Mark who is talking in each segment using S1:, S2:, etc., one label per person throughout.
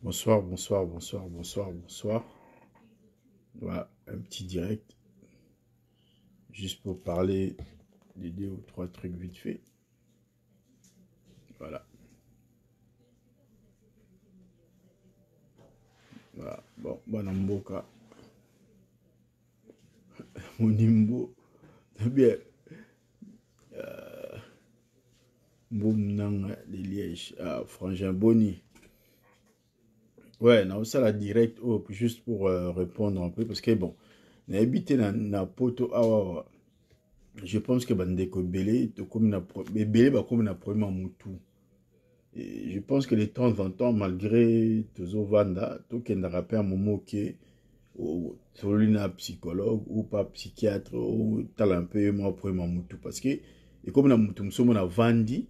S1: Bonsoir, bonsoir, bonsoir, bonsoir, bonsoir. Voilà, un petit direct. Juste pour parler des deux ou trois trucs vite fait. Voilà. bana mboka monimbo na bien euh, mbum nanga de liège ah, frangin boni ouais naosala direct oyo oh, juste pour euh, répondre un peu parce que bon nayebi te na, na poto awawa je pense que bandeko ebele tokomi ebele bakomi na problème ya motu Et je pense que de temps en temps, malgré tozovanda, tokendaka mpe ya moma oke tololi na psychologue ou pas psychiatre otala mpe mwa problème ya motu parce que ekomi na motu mosu omona avandi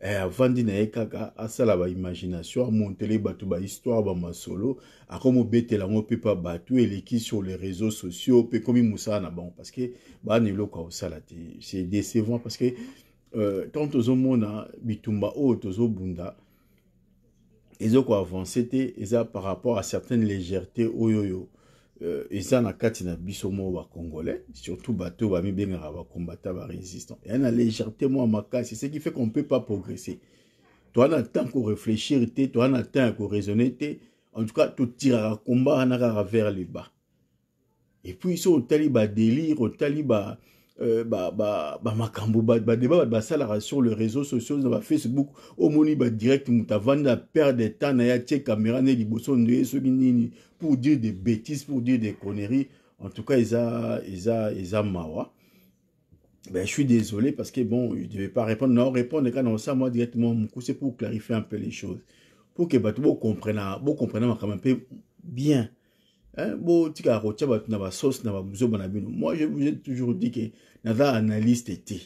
S1: eh, avandi na ye kaka asala baimagination amontele bato bahistware bamasolo akomi obetela yango mpe mpa bato eleki sur les réseaux sociaux mpe ekomi mosala na bango parce que baana eloko akosala te c'est décevant parce que ntango euh, tozomona bitumba oyo tozobunda ezokoavanse te eza par rapport à certaine légèreté oyo oyo euh, eza na kati na biso moko bacongolais surtout bato oyo bamibengaka bakombata barésistant eya na légèreté moko ya makasi ce qui fait qu'on peut pas progresser toa na temps koréfléchir te toa na temps ya koraisonne te en tout cas totiraka komba wana kaka vers le bas et puis so otali badélire otali ba, délire, euh, bah bah bah makambo bah bah débat bah ça sur les réseaux sociaux bah Facebook omoni bah direct mutavanda perdre des temps naya tie caméra ne liboso ndoye soki ni pour dire des bêtises pour dire des conneries en tout cas ils a ils a ils a mawa ben, je suis désolé parce que bon, je devais pas répondre. Non, répondre quand ça, moi, directement, mon coup, c'est pour clarifier un peu les choses. Pour que bah, tout le monde comprenne, hein, bon, comprenne quand même bien. Hein, bon, tu as roté na ba sauce na ba muzo banabino. Moi, je vous ai toujours dit que naza analyste était,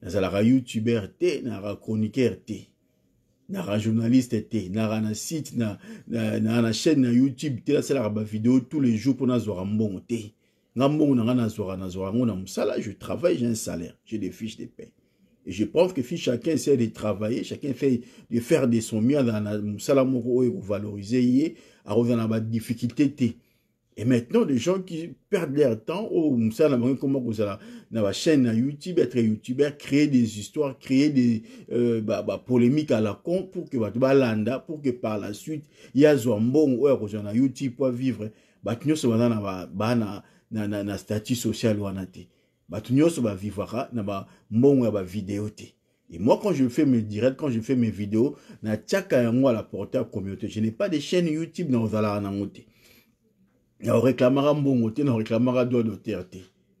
S1: naza la youtubeur était, naza chroniqueur était, naza journaliste était, naza na site na na na chaîne na YouTube était, c'est la ba vidéo tous les jours pour naza rambon était. Rambon na na zora na zora na musala, je travaille, j'ai un salaire, j'ai des fiches de paie. Et je pense que si chacun essaie de travailler, chacun fait de faire de son mieux dans la mon moko et valoriser yé, à dans la difficulté et maintenant, des gens qui perdent leur temps, oh, ça, comment ça, dans la chaîne YouTube, être youtubeur, créer des histoires, créer des euh, bah, bah, polémiques à la con pour que bah, landa, pour que par la suite, il y a Zouambon ou un YouTube pour vivre. Bah, tu n'as pas na statut social ou anati. Bah, tu n'as pas vivre na bah, mon vidéo. Et moi, quand je fais mes directs, quand je fais mes vidéos, na tchaka la porter à communauté. Je n'ai pas de chaîne YouTube dans on réclamera mon côté, on réclamera droit d'auteur.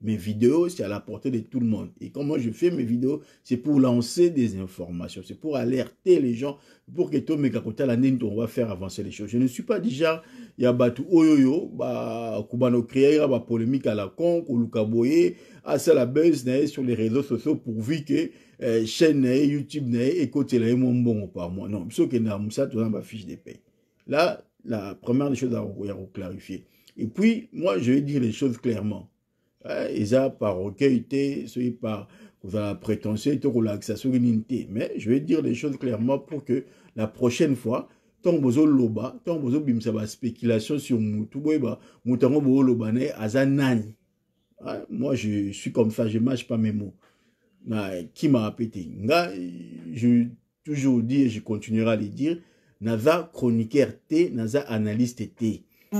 S1: Mes vidéos, c'est à la portée de tout le monde. Et comment je fais mes vidéos C'est pour lancer des informations, c'est pour alerter les gens, pour que tout la l'année, on va faire avancer les choses. Je ne suis pas déjà, il y a Batu Oyoyo, oh, bah, Kubano Kriera, bah, polémique à la con, Kolukaboye, à ah, la baisse sur les réseaux sociaux pour que eh, chaîne, YouTube, écoutez les mon bon par moi. Non, ce que na ça, tout le ma fiche de pays. Là, la première des choses à clarifier. Et puis, moi, je vais dire les choses clairement. Euh, Eza par recueil te, par prétention prétentieux to kolakisa soki Mais je vais dire les choses clairement pour que la prochaine fois, ntango bozoloba ntango bozobimisa baspéculation sur motu boyeba moto yango bozoloba na l'obané aza nani ah, moi je suis comme ça je marche pas mes mots bah, Qui m'a répété nga je toujours dis et je continuerai à le dire naza chroniqueur t naza analyste t il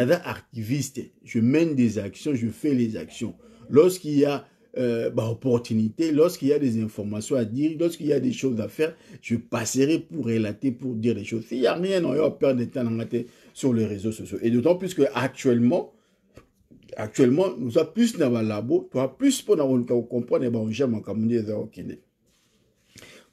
S1: y des activiste. Je mène des actions, je fais les actions. Lorsqu'il y a euh, bah, opportunité, lorsqu'il y a des informations à dire, lorsqu'il y a des choses à faire, je passerai pour relater, pour dire les choses. il n'y a rien, on va perdre temps sur les réseaux sociaux. Et d'autant plus que actuellement, actuellement, nous avons plus dans le labo, plus pour nous comprendre, eh ben, et encore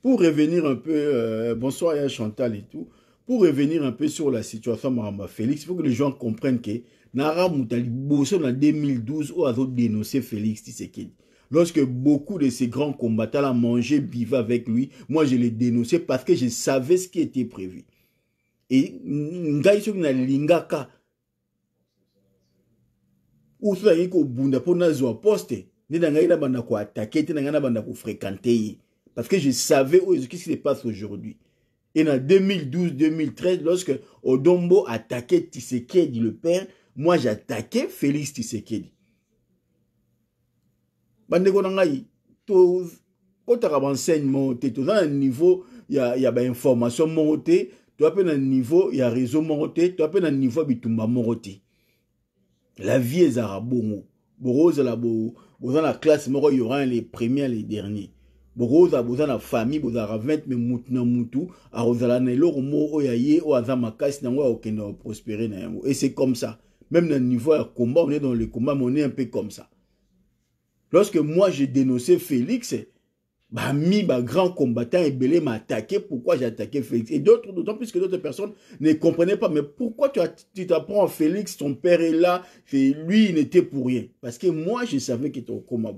S1: Pour revenir un peu, euh, bonsoir à Chantal et tout, pour revenir un peu sur la situation Maramba Félix, il faut que les gens comprennent que Nara Moutali Bosson en 2012 a dénoncé Félix Tshisekedi. Lorsque beaucoup de ces grands combattants ont mangé, bivaient avec lui, moi je l'ai dénoncé parce que je savais ce qui était prévu. Et Ngaïso Lingaka, ou ça y bunda pour nazwa poste, ne n'angaï la banda ko attaquer, ne n'angaï la banda ko fréquenter, parce que je savais où est ce qui se passe aujourd'hui. Et en 2012-2013, lorsque Odombo attaquait Tisekedi, le père, moi j'attaquais Félix Tisekedi. Quand tu as un enseignement, tu toza un niveau y a bainformation formation te tu as un niveau il y un réseau moko tu Tu as un niveau bitumba moko la vie la bongo Tu as la classe moko y aura premiers premiers les derniers bokozala boza na famille bozalaka 20 me mutu na mutu akozala na eloko moko oyo aye oyo aza makasi na yango akokende koprospere na yango et c'est comme ça même dans le niveau de combat on est dans le combat mais on est un peu comme ça lorsque moi j'ai dénoncé félix ma grand combattant et m'a attaqué. pourquoi j'ai attaqué félix et d'autres d'autant plus que d'autres personnes ne comprenaient pas mais pourquoi tu t'apprends félix ton père est là et lui il n'était pour rien parce que moi je savais qu'il était au combat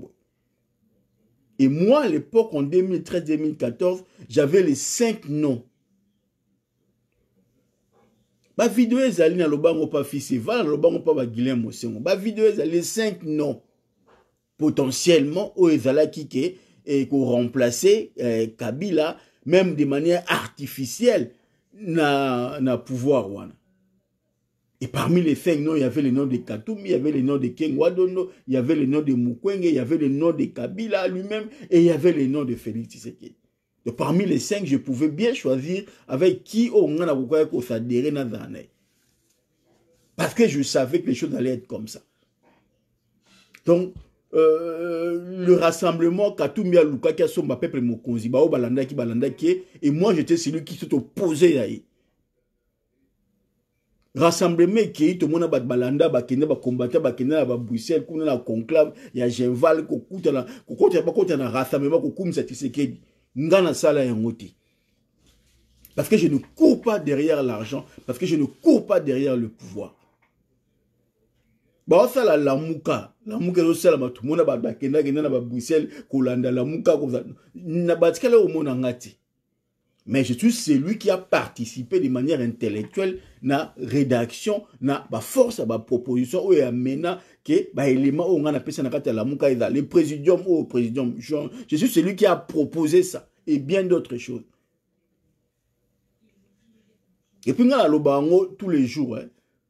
S1: et moi, à l'époque, en 2013-2014, j'avais les cinq noms. Ma vidéo est allée dans le pas fils et va dans le pas Mosengo. Ma vidéo est cinq noms potentiellement au allaient qui et qu'on Kabila même de manière artificielle dans le pouvoir wana. Et parmi les cinq noms, il y avait le nom de Katoumi, il y avait le nom de Wadono, il y avait le nom de Mukwenge, il y avait le nom de Kabila lui-même, et il y avait le nom de Félix Tshisekedi. Donc parmi les cinq, je pouvais bien choisir avec qui on a s'adhérer Parce que je savais que les choses allaient être comme ça. Donc, euh, le rassemblement Katoumi à Lukakia, à Peuple Mokonzi, Balanda et moi j'étais celui qui s'est opposé à lui. rassemblement ekei tomona bato balanda bakende bakombata bakende na babruxelles kuna na conclave ya genval kokutana kokotana bakota na rassemblement kokumisa tisekedi nga nasala yango te parce que je ne cours pas derrière l'argent parce que je ne cours pas derrière le pouvoir baosala lamuka lamuka ezosalama tomona bato bakendakende na babruxelles kolanda lamuka na batikala omona nga te Mais Jésus, c'est lui qui a participé de manière intellectuelle na rédaction, na ba force, ba proposition, ou amena que ba élément où on a appelé na la ida le présidium ou oh, présidium je Jésus, c'est lui qui a proposé ça et bien d'autres choses. Et puis, on a tous les jours. Hein.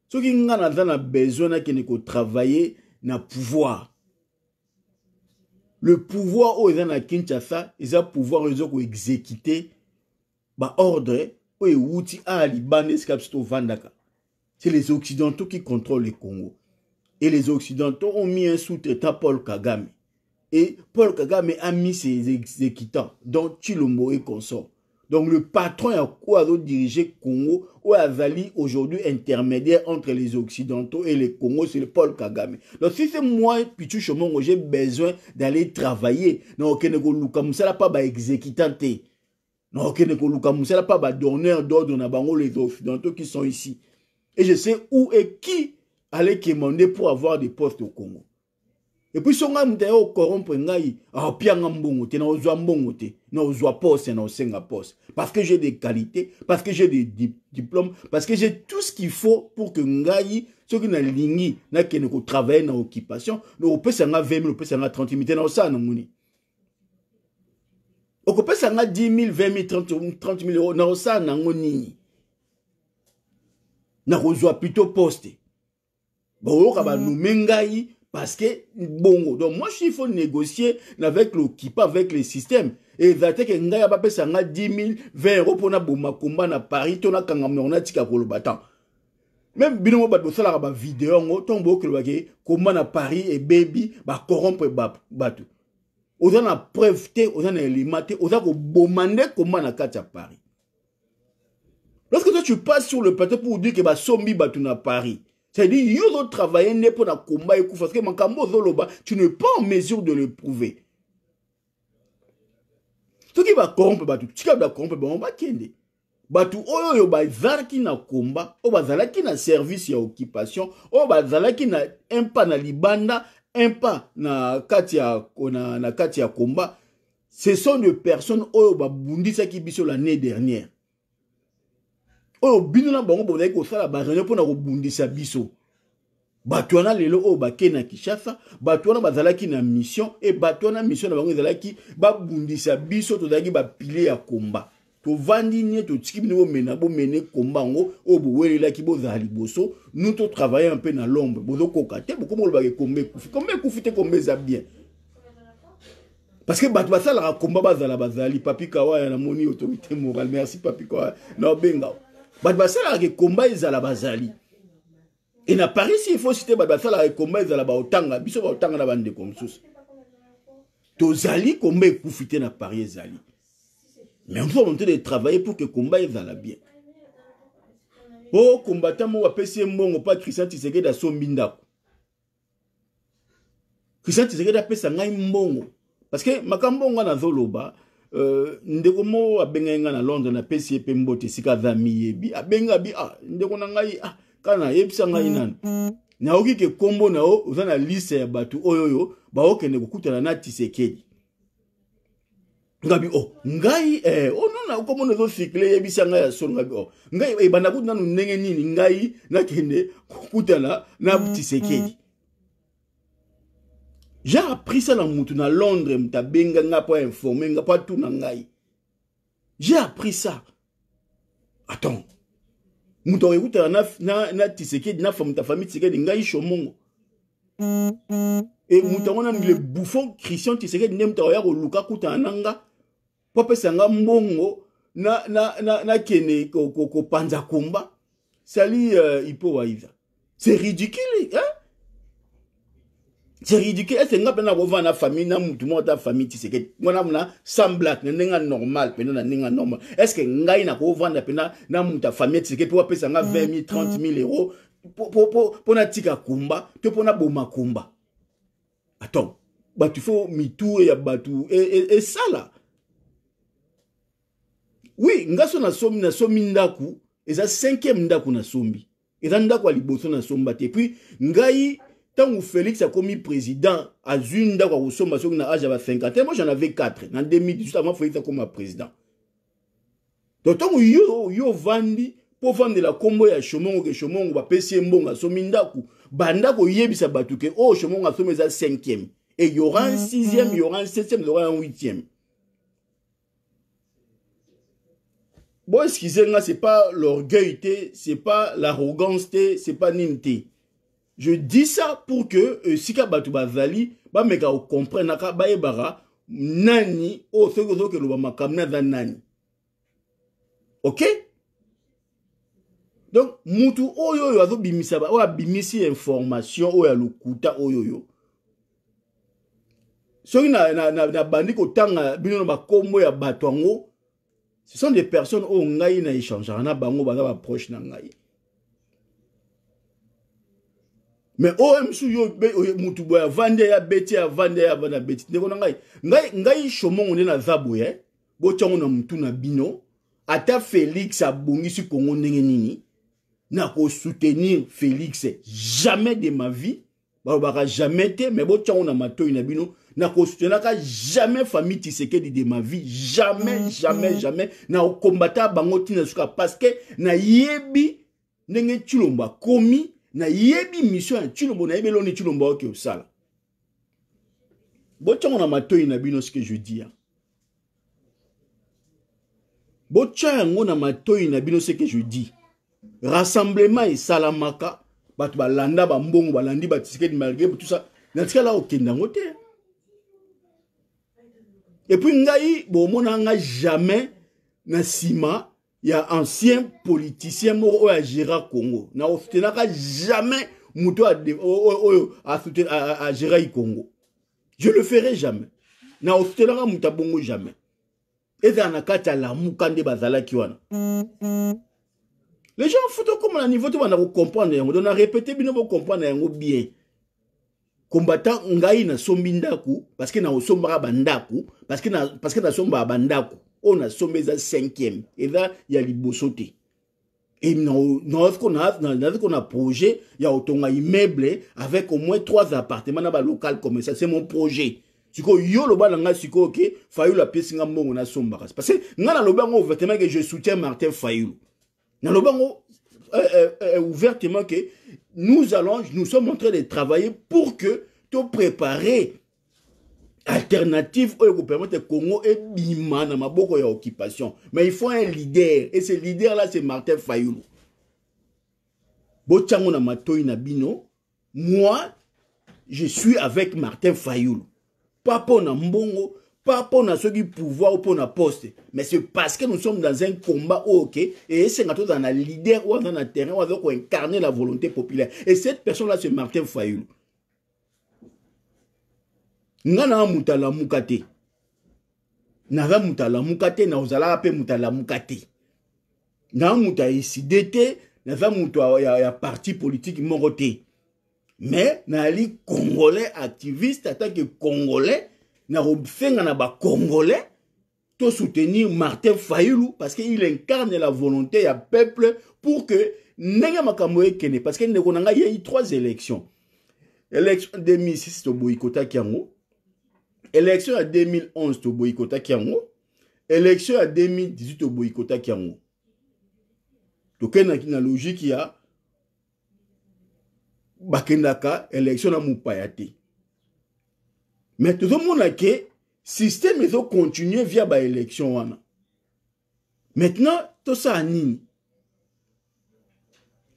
S1: Ce qui ont besoin, de travailler na pouvoir. Le pouvoir où ils ont à Kinshasa, ils ont pouvoir, ils ont exécuter ordre c'est les occidentaux qui contrôlent le congo et les occidentaux ont mis un sous-traitant paul kagame et paul kagame a mis ses exécutants dont chilombo et consort donc le patron a quoi le congo a azali aujourd'hui intermédiaire entre les occidentaux et les congo c'est le paul kagame donc si c'est moi pichu j'ai besoin d'aller travailler nous comme ça pas pas baexécutant exécutants pas bah, donneur d'ordre les offres, dans ceux qui sont ici. Et je sais où et qui allait commander pour avoir des postes au Congo. Et puis, si on a corrompre, on Pierre Mbongo, tu n'as Mbongo, tu n'as poste, n'as poste. Parce que j'ai des qualités, parce que j'ai des diplômes, parce que j'ai tout ce qu'il faut pour que Ngaï, ceux qui n'ont ligné, n'a qu'à travailler dans l'occupation, nous, on peut s'en 20 000, on peut s'en 30 000, tu n'as ça, non, 10 000 20 000 30 000 euro na nango nini vous plutôt poste bakoyoka vous mm. parce que bongo donc moi il faut négocier avec l'okipa avec le système et teke ngai nga 10 000 20 euro mpona euros pour na paris to nakanga monoko je le tan même je mo bato bosalaka bavideo yango ntongo que. komba à paris ba oza na preuve te oza na élément te oza koboma nde komba na kati ya paris lorsque toi tu passes sur le plateau pour dire ke sombi batou na paris c'est-à-dire yo ozotravaille nde mpo na parce que mankambo makambo ozoloba tu n'es pas en mesure de le prouver qui va bakorompe bato tika bakorompe bango ben, bakende bato oyo zara bazalaki na komba zara bazalaki na service ya occupation zara bazalaki na impa na libanda impa na kati ya na, na kati ya komba ce sont de personnes oyo babundisaki biso l'année dernière oyo bino na bango bozali kosala bareunion mpona kobundisa biso bato wana lelo oyo bakei na kinshasa bato wana bazalaki na mission e bato wana mission na bango ezalaki babundisa biso tozalaki bapile ya komba tovandi nie totiki bino bomena bomene komba yango oyo bowelelaki bozala liboso nu totravaille mpe na lombre bozokoka te bokoma olobaka ekomba ekufi komba ekufi te komba eza bien parce que bato basalaka komba bazala bazali papi kawaya namoni autorité morale merci papi kawaya naobenga bato basalaka ekomba ezala bazali e na paris si ifaut cité bato basalaka ekomba ezala baotanga biso baotanga na bandeko mosusu tozali komba ekufi te na paris ezali mais nous sommes en train de travailler pour que combat ezala bien po oh, combattant moko apesi ye mbongo mpa christian tisekedi asombi ndako christian tisekedi apesa ngai mbongo parceke makambo ngo nazoloba Uh, ndeko moko abengai ngai na londres napesi ye mpe mbote esika aza miyebi abenga bi ah, ndeko na ngai ah, kaka nayebisa ngai nano nayoki ke nkombo na yo oza na liste ya bato oyo oyo baokende kokutana na tisekedi ngabi o oh, ngai eh, onona okomona ezosikle eyebisi ngai ya solo ngabi o ngai ebanda kuti nanu ndenge nini ngai nakende kokutana na tisekedi ja apris ça na mutu na londres mutu abenga ngai mpo ainforme ngai mpo atuna ngai ja apris ça attend mutu akokutana na, na, na tisekedi na mutu afami tisekedi ngai shomongo e mm, mutu mm, mm. yango nanu le bouffon christian tisekedi nde mutu akoya koluka kutana na ngai kopesa nga mbongo nakende na, na, na kopanza ko komba sali uh, ipo waiza c'est ridicule hein? c'est ridicule ese nga mpena kovanda na famille na mutu moko ta famille tisekedi ngo namona semblate na ndenge ya normal mpena na ndenge ya normal est ce que ngai nakovanda mpena na mutu ya famille tisekedi mpo apesa nga 20 000 30 000 euro mpo natika kumba to mpo naboma kumba attends bato fo mitue ya bato esala e, e, e wi nga so nasombi nasombi ndako eza 5e ndako nasombi eza ndako ya liboso nasomba te puis ngai ntango félix akomi président azwi ndako akosomba soki na age ya ba 50 moi j'en avais 4 na 2018 avant félix akoma président to ntango yo yo vandi mpo vandela nkombo ya shomongo ke shomongo bapesi ye mbongo asomi ndako bandako oyebisa bato ke oyo oh, shomongo asomi eza 5e e y aura un 6e y aura un 7e y aura un 8e bon excusez moi c'est pas l'orgueil c'est pas l'arrogance c'est pas nimté je dis ça pour que euh, sika bato bazali bameka okomprenaka bayebaka nani oyo oh, soki ozoki eloba makambo na aza nani ok donc mutu oyo oyo azobimisa oyo abimisi information oyo ya lokuta oyo oyo soki nabandi na, na, na kotanga bino na bakombo ya bato yango ce sont des personnes oyo ngai na échangeaka na bango baza baproche na ngai me oyo mosusu yo motu boye avandi ye abeti ye avandi ye avandi abeti ndeko na ngai ngai ngai shomongo nde naza boye botiango na motu na bino ata félix abongisi kongo ndenge nini nakosoutenir félix jamais de ma vie balobaka jamais te me botiango na matoi na bino nakosoutienaka jamais famille tisekedi de ma vie jamais mm -hmm. jamais jamais nakokombata bango ntina suka parce ke nayebi ndenge ntilombo akomi nayebi mission ya ntilombo nayebi eloni ntilombo aoki osala botyongo na matoi na bino soki je dis botya yango na matoi na bino soki je dis rassemblement esalamaka bato balanda bambongo balandi batisekedi malgré tout ça natikala okenda yango te Et puis, ngai bomona nga jamais na nsima ya ancien politicien moro, oyo oh, agéra congo na osutenaka jamais a, oyo agérai congo je le ferai jamais na osutenaka Muta Bongo jamais ezala na kati la lamuka bazala bazalaki wana les gens comme la niveau tu banda kocomprendre yango on na répété bino vous bien combattant ngai nasombi ndako parceke naosombaka bandako parceke nasombaka bandako oyo nasombi eza cinquième eza ya liboso te qu'on a projet y a autant immeuble avec au moins trois appartements dans na local commercial c'est mon projet ko yo loba na ngai sikoyo oke fayulu pièce nga mbongo somba parce que ngai lo bango ouvertement que je soutiens martin fayulu lo bango euh, euh, euh, ouvertement que nous allons, nous sommes en train de travailler pour que te préparer alternative gouvernement de congo bima na maboko beaucoup occupation mais il faut un leader et ce leader là c'est martin fayulu botiango na matoi na bino moi je suis avec martin fayulu Papa na mbongo pas pour ceux qui pouvoir ou pour nous poste, mais c'est parce que nous sommes dans un combat ok, et c'est dans un leader ou dans un terrain ou donc incarner la volonté populaire. Et cette personne-là, c'est Martin Fayoul. Nana mutala mukate. Nana mutala mukate, na uzala ape mutala mukate. na muta dété na ya parti politique moroté. Mais, un congolais activiste, en congolais, nakofenga na bacongolais to soutenir martin failu parce que il incarne la volonté ya peuple pour que ndenge makambo ekende parce que ndeko na ngai yei trois élections élection 2006 toboyikotaki yango élection ya 2011 toboyikotaki yango élection ya 2018 toboyikotaki yango tokendaki na logique ya bakendaka élection na mopaya te Mais tout le monde que le système système continuer via élection wana maintenant Est-ce nini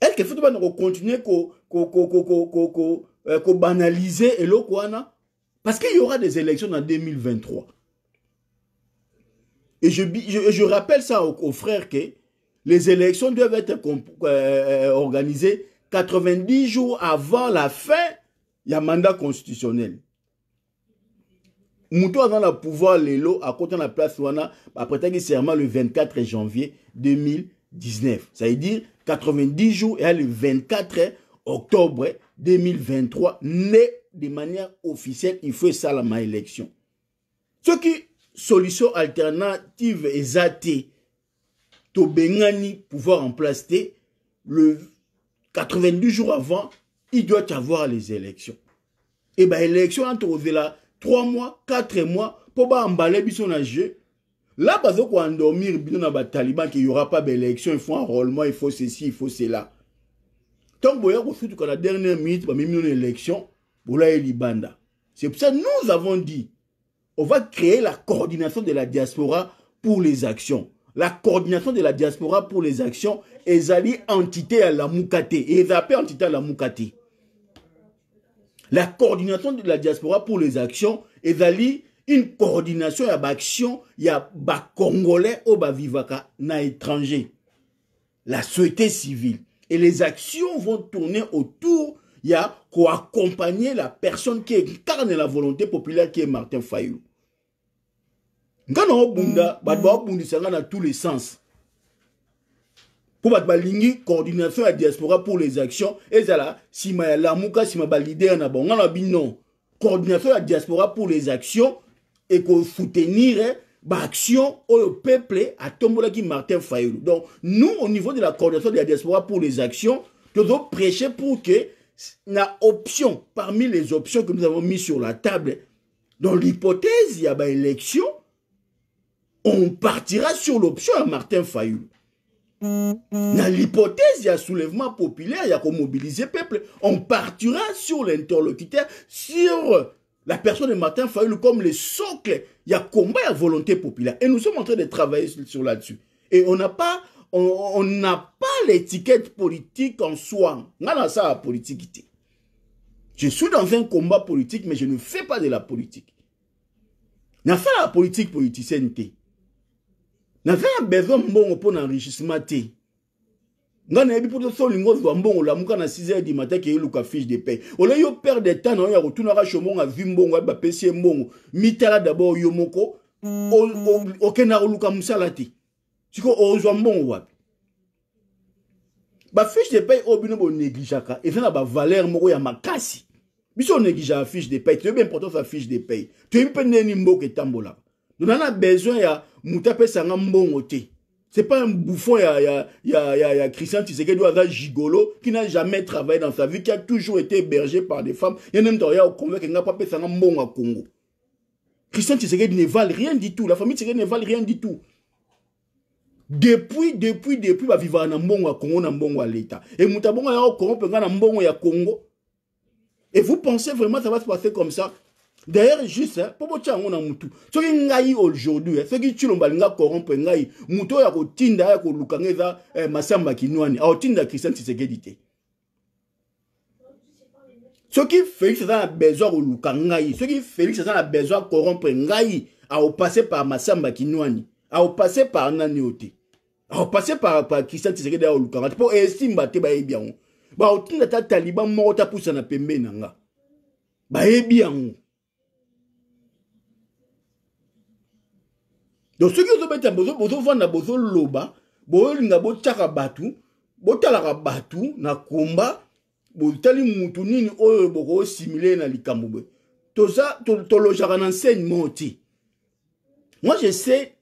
S1: ko, qu'il faut continuer à banaliser wana parce qu'il y aura des élections en 2023 et je, je, rappelle ça aux, frères que les élections doivent être euh, euh, organisées 90 jours avant la fin du mandat constitutionnel a dans le pouvoir l'élo à côté de la place wana après serment le 24 janvier 2019. Ça veut dire 90 jours et le 24 octobre 2023 mais de manière officielle il faut ça la ma élection. Ce qui solution alternative et to bengani pouvoir en le 90 jours avant il doit y avoir les élections. Et eh bien, l'élection, entre trouvé là Trois mois, quatre mois, pour pas emballer son jeu. Là, parce qu'on endormir bison na taliban qu'il n'y aura pas d'élection, il faut un moi, il faut ceci, il faut cela. Tant que vous avez la dernière minute, pour une élection, pour la e Libanda. C'est pour ça que nous avons dit, on va créer la coordination de la diaspora pour les actions. La coordination de la diaspora pour les actions, ils allient entité à la Moukate. Et appellent entité à la Moukate. La coordination de la diaspora pour les actions, ezali une coordination a des Congolais ou ba bavivaka na étranger. La société civile. Et les actions vont tourner autour y a quoi accompagner la personne qui incarne la volonté populaire qui est Martin Fayou. Ngana obunda, mm. dans tous les sens. Pour bato balingi coordination la diaspora pour les actions Et nsima ya lamuka je balidere na bango na la coordination la diaspora pour les actions et soutenirait eh, l'action au peuple qui martin fayulu donc nous au niveau de la coordination de la diaspora pour les actions nous prêché pour que la option parmi les options que nous avons mis sur la table dans l'hypothèse y une élection, on partira sur l'option à martin Fayoul. Dans l'hypothèse y a soulèvement populaire y Il mobiliser le peuple on partira sur l'interlocuteur sur la personne de Martin Fayoul comme le socle y a combat a volonté populaire et nous sommes en train de travailler sur là-dessus et on n'a pas on n'a pas l'étiquette politique en soi ça la politique je suis dans un combat politique mais je ne fais pas de la politique na fait la politique politicienne naza na besoin mbongo mpo na enrichissement te ngai nayebi mpo toso olingi ozwa mbongo olamuka na 6 heures du matin ke yeluka fiche de paye olei yo perde temps na oyo ya kotunaka shombongo azwi mbongo ayebi bapesi ye mbongo mitala dabord yo moko okendaka oluka mosala te sikoyo ozwa mbongo wapi bafiche de paye oyo bino bonegligeaka eza na bavaleur moko ya makasi biso onegligeaka fiche de paye toyebi importance ya fiche de paye toyebi mpe ndeni mboka etambolaka Nous a besoin de mutape sanga mbongo Ce C'est pas un bouffon a y a y a Christian Tshisekedi gigolo qui n'a jamais travaillé dans sa vie qui a toujours été hébergé par des femmes. Il y a même pas au au convaincre n'a pas un à Congo. Christian Tiseké ne valent rien du tout. La famille Tshisekedi ne valent rien du tout. Depuis, depuis, depuis, va vivre dans mbongo à Congo, dans mbongo à l'État. Et ya au Congo. Et vous pensez vraiment que ça va se passer comme ça d'ailleurs juste mpo botya yango na mutu soki ngai aujourd'hui soki tilo balinga corrompre ngai mutu oyo akotinda ya koluka ngai eza eh, masamba kinwani akotinda christian tisekedi te soki félix aza na besoin koluka ngai soki félix aza na besoin akorrompre ngai aopasse par masamba kinwani aopasse par nani o te aopasse par, par christian tisekedi aoluka ngai mpo esimba eh, te bayebi yango baotinda ta taliba moko tapusana pembeni na nga bayebi yango donc soki ozobeta bozovanda bozoloba bolinga botyaka bato botalaka bato na komba botali mutu nini oyo bokosimile na likambo boye tolojaka na enseignement te moi je sais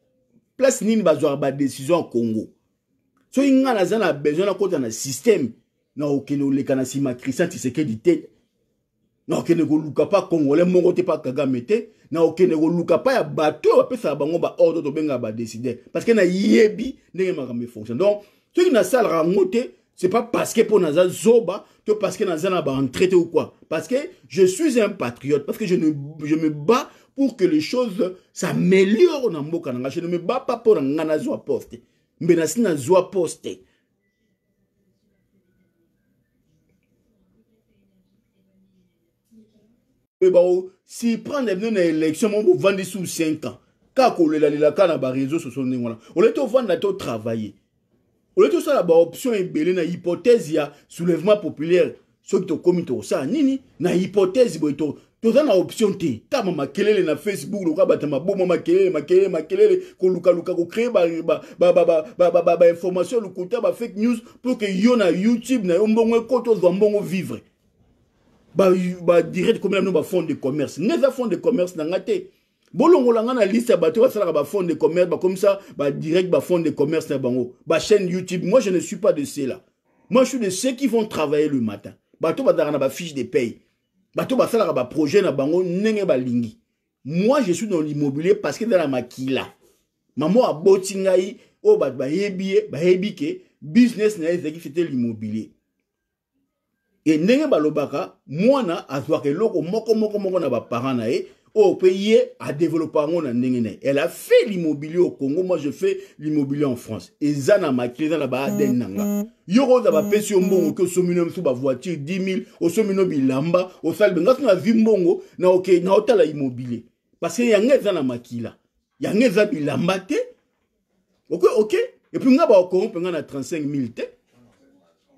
S1: place nini bazwaka badécision ya congo soki ngai naza na besoin nakota na systeme na okende oleka na nsima christian tisekedi te na okende luka pas congolais moko te pa kagame te na okende luka mpa ya bato ba ordre to benga ba décider parce na yebi ndenge makambo e fonctionne. donc qui na yango te c'est pas parce que pour naza zoba que parce que naza na traité ou quoi parce que je suis un patriote parce que je, ne, je me bats pour que les choses s'améliorent na mboka nanga je ne me bats pas pour nga nazwa poste mbe nasi nazwa poste Eh ben, oh, si prend des élections, on vous vendre sous 5 ans. Quand on a les son sociaux, on est au vendre, on travailler. On est ça la option est belle, hypothèse, il soulèvement populaire. Ce qui est au ça, nini, na hypothèse, il toza na option On tama kelele na facebook lokola bato On a makelele makelele makelele information kocree Lukota ba fake news Pour que na youtube na vivre badirect komela bino fonds de commerce nga eza fonds de commerce na nga te la liste à liste ya bato basalaka fonds de commerce comme ça, direct badirect fonds de commerce na bango chaîne youtube moi je ne suis pas de ceux-là. moi je suis de ceux qui vont travailler le matin bato bazalaka na fiche de paye bato basalaka projet na bango pas lingi moi je suis dans l'immobilier parce que dans la makila mamo a ngai oyo bato bayebi ye bayebi ke business na ye c'était l'immobilier e ndenge balobaka mwana azwaka eloko moko moko moko na baparent na ye oyo mpe ye adevelopa yango na ndenge na ye elle a fait l'immobilier au congo moi je fais l'immobilier en france eza na makili eza na baadn na nga yo koza bapesi yo mbongo oke osomi no misu bavoiture 10 000 osomi no bilamba osali be nga so nazwi mbongo na oke na otala immobilier parce que yango eza na makila yango eza bilamba te oke oke epui nga baokorompe nga na 35 000 te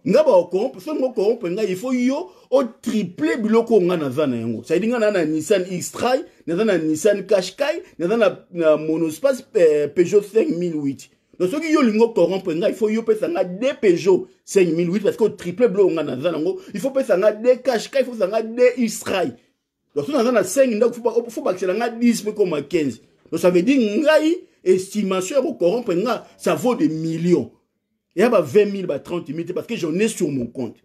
S1: nga baokorompe soki okorompe ngai il faut yo otriple biloko nga na naza na yango ça dit nga na nissan X-Trail na nissan Qashqai naza na, na monospace pe, peugeot 5008 donc soki yo olingi okorompe ngai il faut yo opesa ngai deux peugeot 5008 parce que otriple biloko ngai naza nango il faut opesa ngai deux Qashqai il faut opesa deux X-Trail donc soki na na 5 ndako faut bakisela nga 10 mpe koma 15 donc ça veut dire nga estimation ko kokorompe ngai ça vaut des millions il y a pas 20 000, 30 000, parce que j'en ai sur mon compte.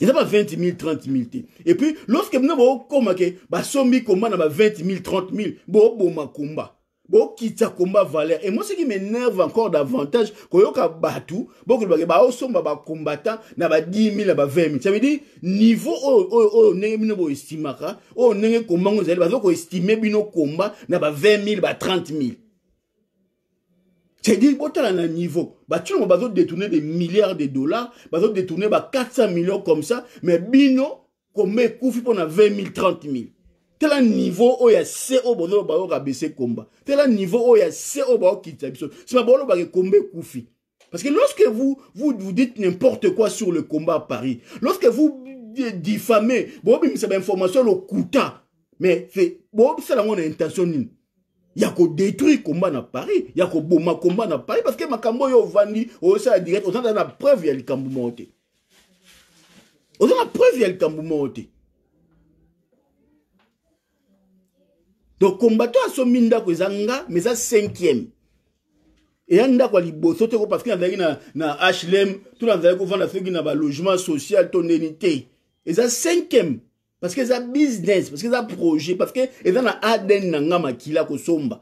S1: Il n'y a pas 20 000, 30 000. Et puis, lorsque je avons combat, bah, 100 000 20 000, 30 000, bon, bon, combat. Bon, quitte combat valeur. Et moi, ce qui m'énerve encore davantage, quand je y a battu, bon, que le bah, au 10 000, 20 000. Ça veut dire, niveau, oh, oh, oh, n'est pas estimé, je n'est pas comment vous allez, bah, donc, estimez, je combat, 20 000, 30 000 c'est-à-dire as un niveau bah, tu batunango bazo détourner des milliards de dollars bazo détourner bah 400 millions comme ça mais bino combien kufi mpona 20 000 30 000 un niveau où il y a oyo tu se oyo bonolo combat. komba un niveau où il oyo ya se c'est bayokitisa biso nsima que komba combat. parce que lorsque vous, vous, vous dites n'importe quoi sur le combat à Paris, lorsque vous diffamez, bon, c'est l'information, le kouta, mais c'est, bon, c'est la bonne intention. ya kodétruire komba na paris ya koboma komba na paris parce que makambo oyo ovandi osala direct ozanda na preuve ya likambo moko te oza na preuve ya likambo moko te donc kombato asombi ndako eza nga mais eza cinquième eya ndako ya liboso te ko parce que nazalaki na, na hlm to nazalaki kovanda soki na balogement social to ndeni te eza cinquième parce que un business parce que un projet parce que eza na adn na nga makila somba.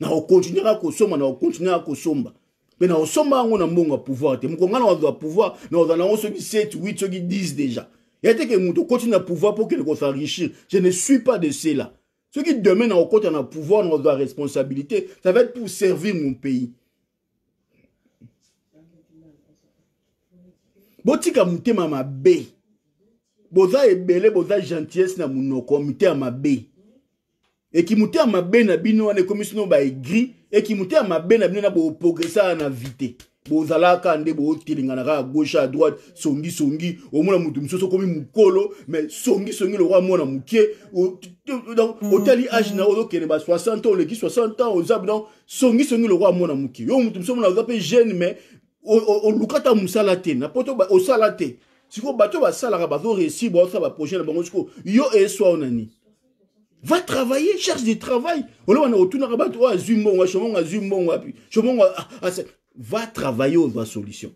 S1: na kokontinuera kosomba na kokontinuera kosomba mpe na somba. Mais na mbongo ya pouvoir te mokonga na kozwa pouvoir on kozwa nango soki 7 8 10 déjà ya teke moto okoti na pouvoir mpo okende enrichir, je ne suis pas de cela qui demain na kokota na pouvoir na la responsabilité ça va être pour servir mon pays botika ma baie, boza ebele boza gentillesse na munoko mute ya mabe ekimu te ya mabe na bino wana ekomi sino baegri ekimu te ya mabe na bino na boprogresa na vite bozalaka nde botelinga na kaka gauche à droite songisongi omona motu mosusu okomi mokolo mais songisongi lokwa mwana moke mm. otali age na ozokende ba 60 oleki 60 ans oza donc songisongi lokwa mwana moke yo motu mosusu omona oza mpe jeune mais oluka ta mosala te na poto osala te bato projet na yo on a ni va travailler cherche du travail bato oh, ah, ah, ah, va travailler solution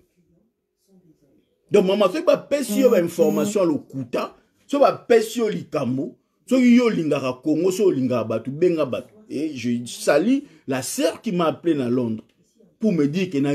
S1: donc mama soki bapesi yo bainformation mhm. information lokuta soki bapesi likamo so yo à congo une bato benga Batu, et je sali la sœur qui m'a appelé à londres pour me dire na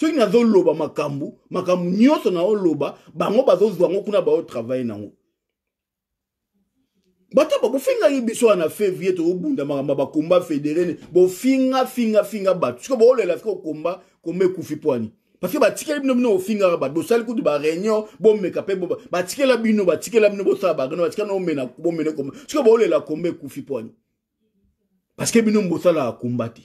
S1: soki nazoloba makambo makambo nyonso naoloba bango bazozwa yango kuna baotravaille nango bata bokofingaki biso wana février tokobunda makambo bakomba fédérene bofinga finga finga bato soki boolela soki okomba komba ekufi pwani parceke batikeli bino bino ofingaka bato bosali kutu baréunion bomeka mpe batikela bino batikela bino bosala baréunion batikela nomena bomene komba soki boolela komba ekufi pwani parceke bino bosalaka komba te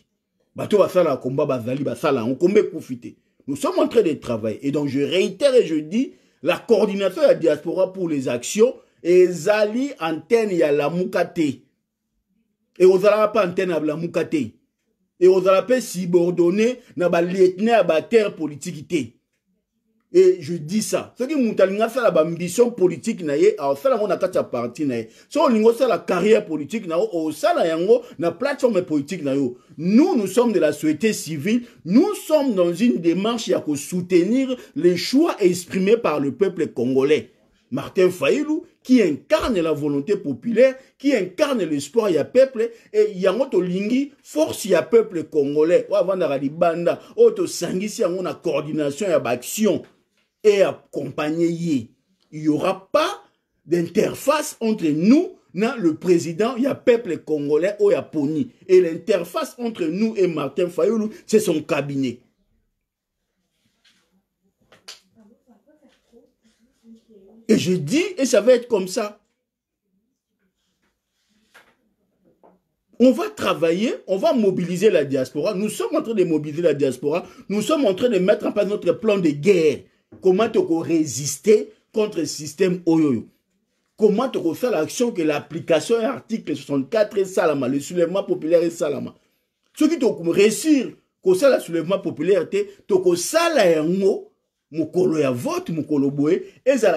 S1: bato basalaka komba bazali basala yango komba ekufi te Nous sommes en train de travailler. Et donc, je réitère et je dis, la coordination de la diaspora pour les actions, et Zali antenne ya la mukate. Et ozala pas antenne ya la mukate. Et ozala pas subordonné na ba lieutenant ba terre politique et je dis ça Ce qui nous, asala c'est politique na politique nous avons na kati ya parti la carrière politique na au sala yango na plateforme politique nous nous sommes de la société civile nous sommes dans une démarche ya soutenir les choix exprimés par le peuple congolais Martin Failou, qui incarne la volonté populaire, qui incarne l'espoir ya peuple, et yango to lingi, force ya peuple congolais, ou avant d'arriver banda, ou sangisi yango na coordination action et accompagné Il n'y aura pas d'interface entre nous non, le président, il y a peuple congolais au Japonie. Et l'interface entre nous et Martin Fayoulou, c'est son cabinet. Et je dis, et ça va être comme ça. On va travailler, on va mobiliser la diaspora. Nous sommes en train de mobiliser la diaspora. Nous sommes en train de mettre en place notre plan de guerre. comment tu peux résister contre le système Oyoyo Comment tu peux faire l'action que l'application et l'article 64 et Salama, le soulèvement populaire et Salama Ce qui te réussir, que le soulèvement populaire, tu peux ça la yango, mokolo ya vote, mokolo boé, et ça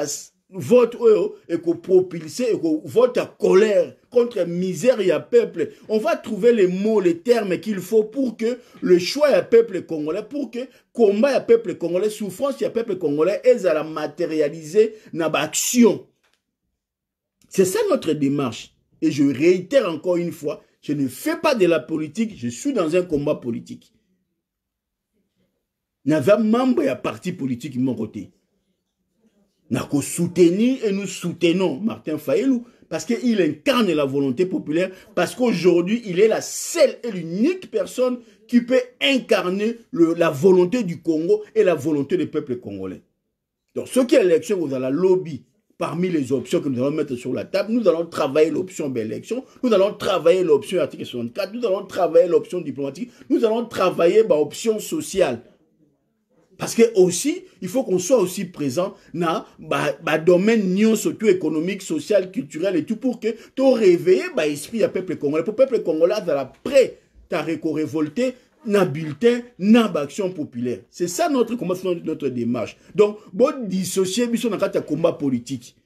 S1: Votre vote oyo vote à colère contre misère et à peuple on va trouver les mots les termes qu'il faut pour que le choix à peuple congolais pour que combat à peuple congolais souffrance à peuple congolais la matérialiser dans l'action. c'est ça notre démarche et je réitère encore une fois je ne fais pas de la politique je suis dans un combat politique naza membre à parti politique mon côté nous soutenir et nous soutenons Martin Faelou parce qu'il incarne la volonté populaire, parce qu'aujourd'hui, il est la seule et l'unique personne qui peut incarner la volonté du Congo et la volonté des peuples congolais. Donc, ce qui est l'élection, vous allez lobby. Parmi les options que nous allons mettre sur la table, nous allons travailler l'option élection, nous allons travailler l'option article 64, nous allons travailler l'option diplomatique, nous allons travailler l'option bah, sociale. parce que aussi il faut qu'on soit aussi présent dans ba, ba domaine nyonso tout économique social culturel et tout pour que to réveiller ba esprit ya peuple congolais pour peuple congolais azala prêt ta récolter na bulletin na action populaire c'est ça notre combat notre démarche donc bon dissocier biso na kata combat politique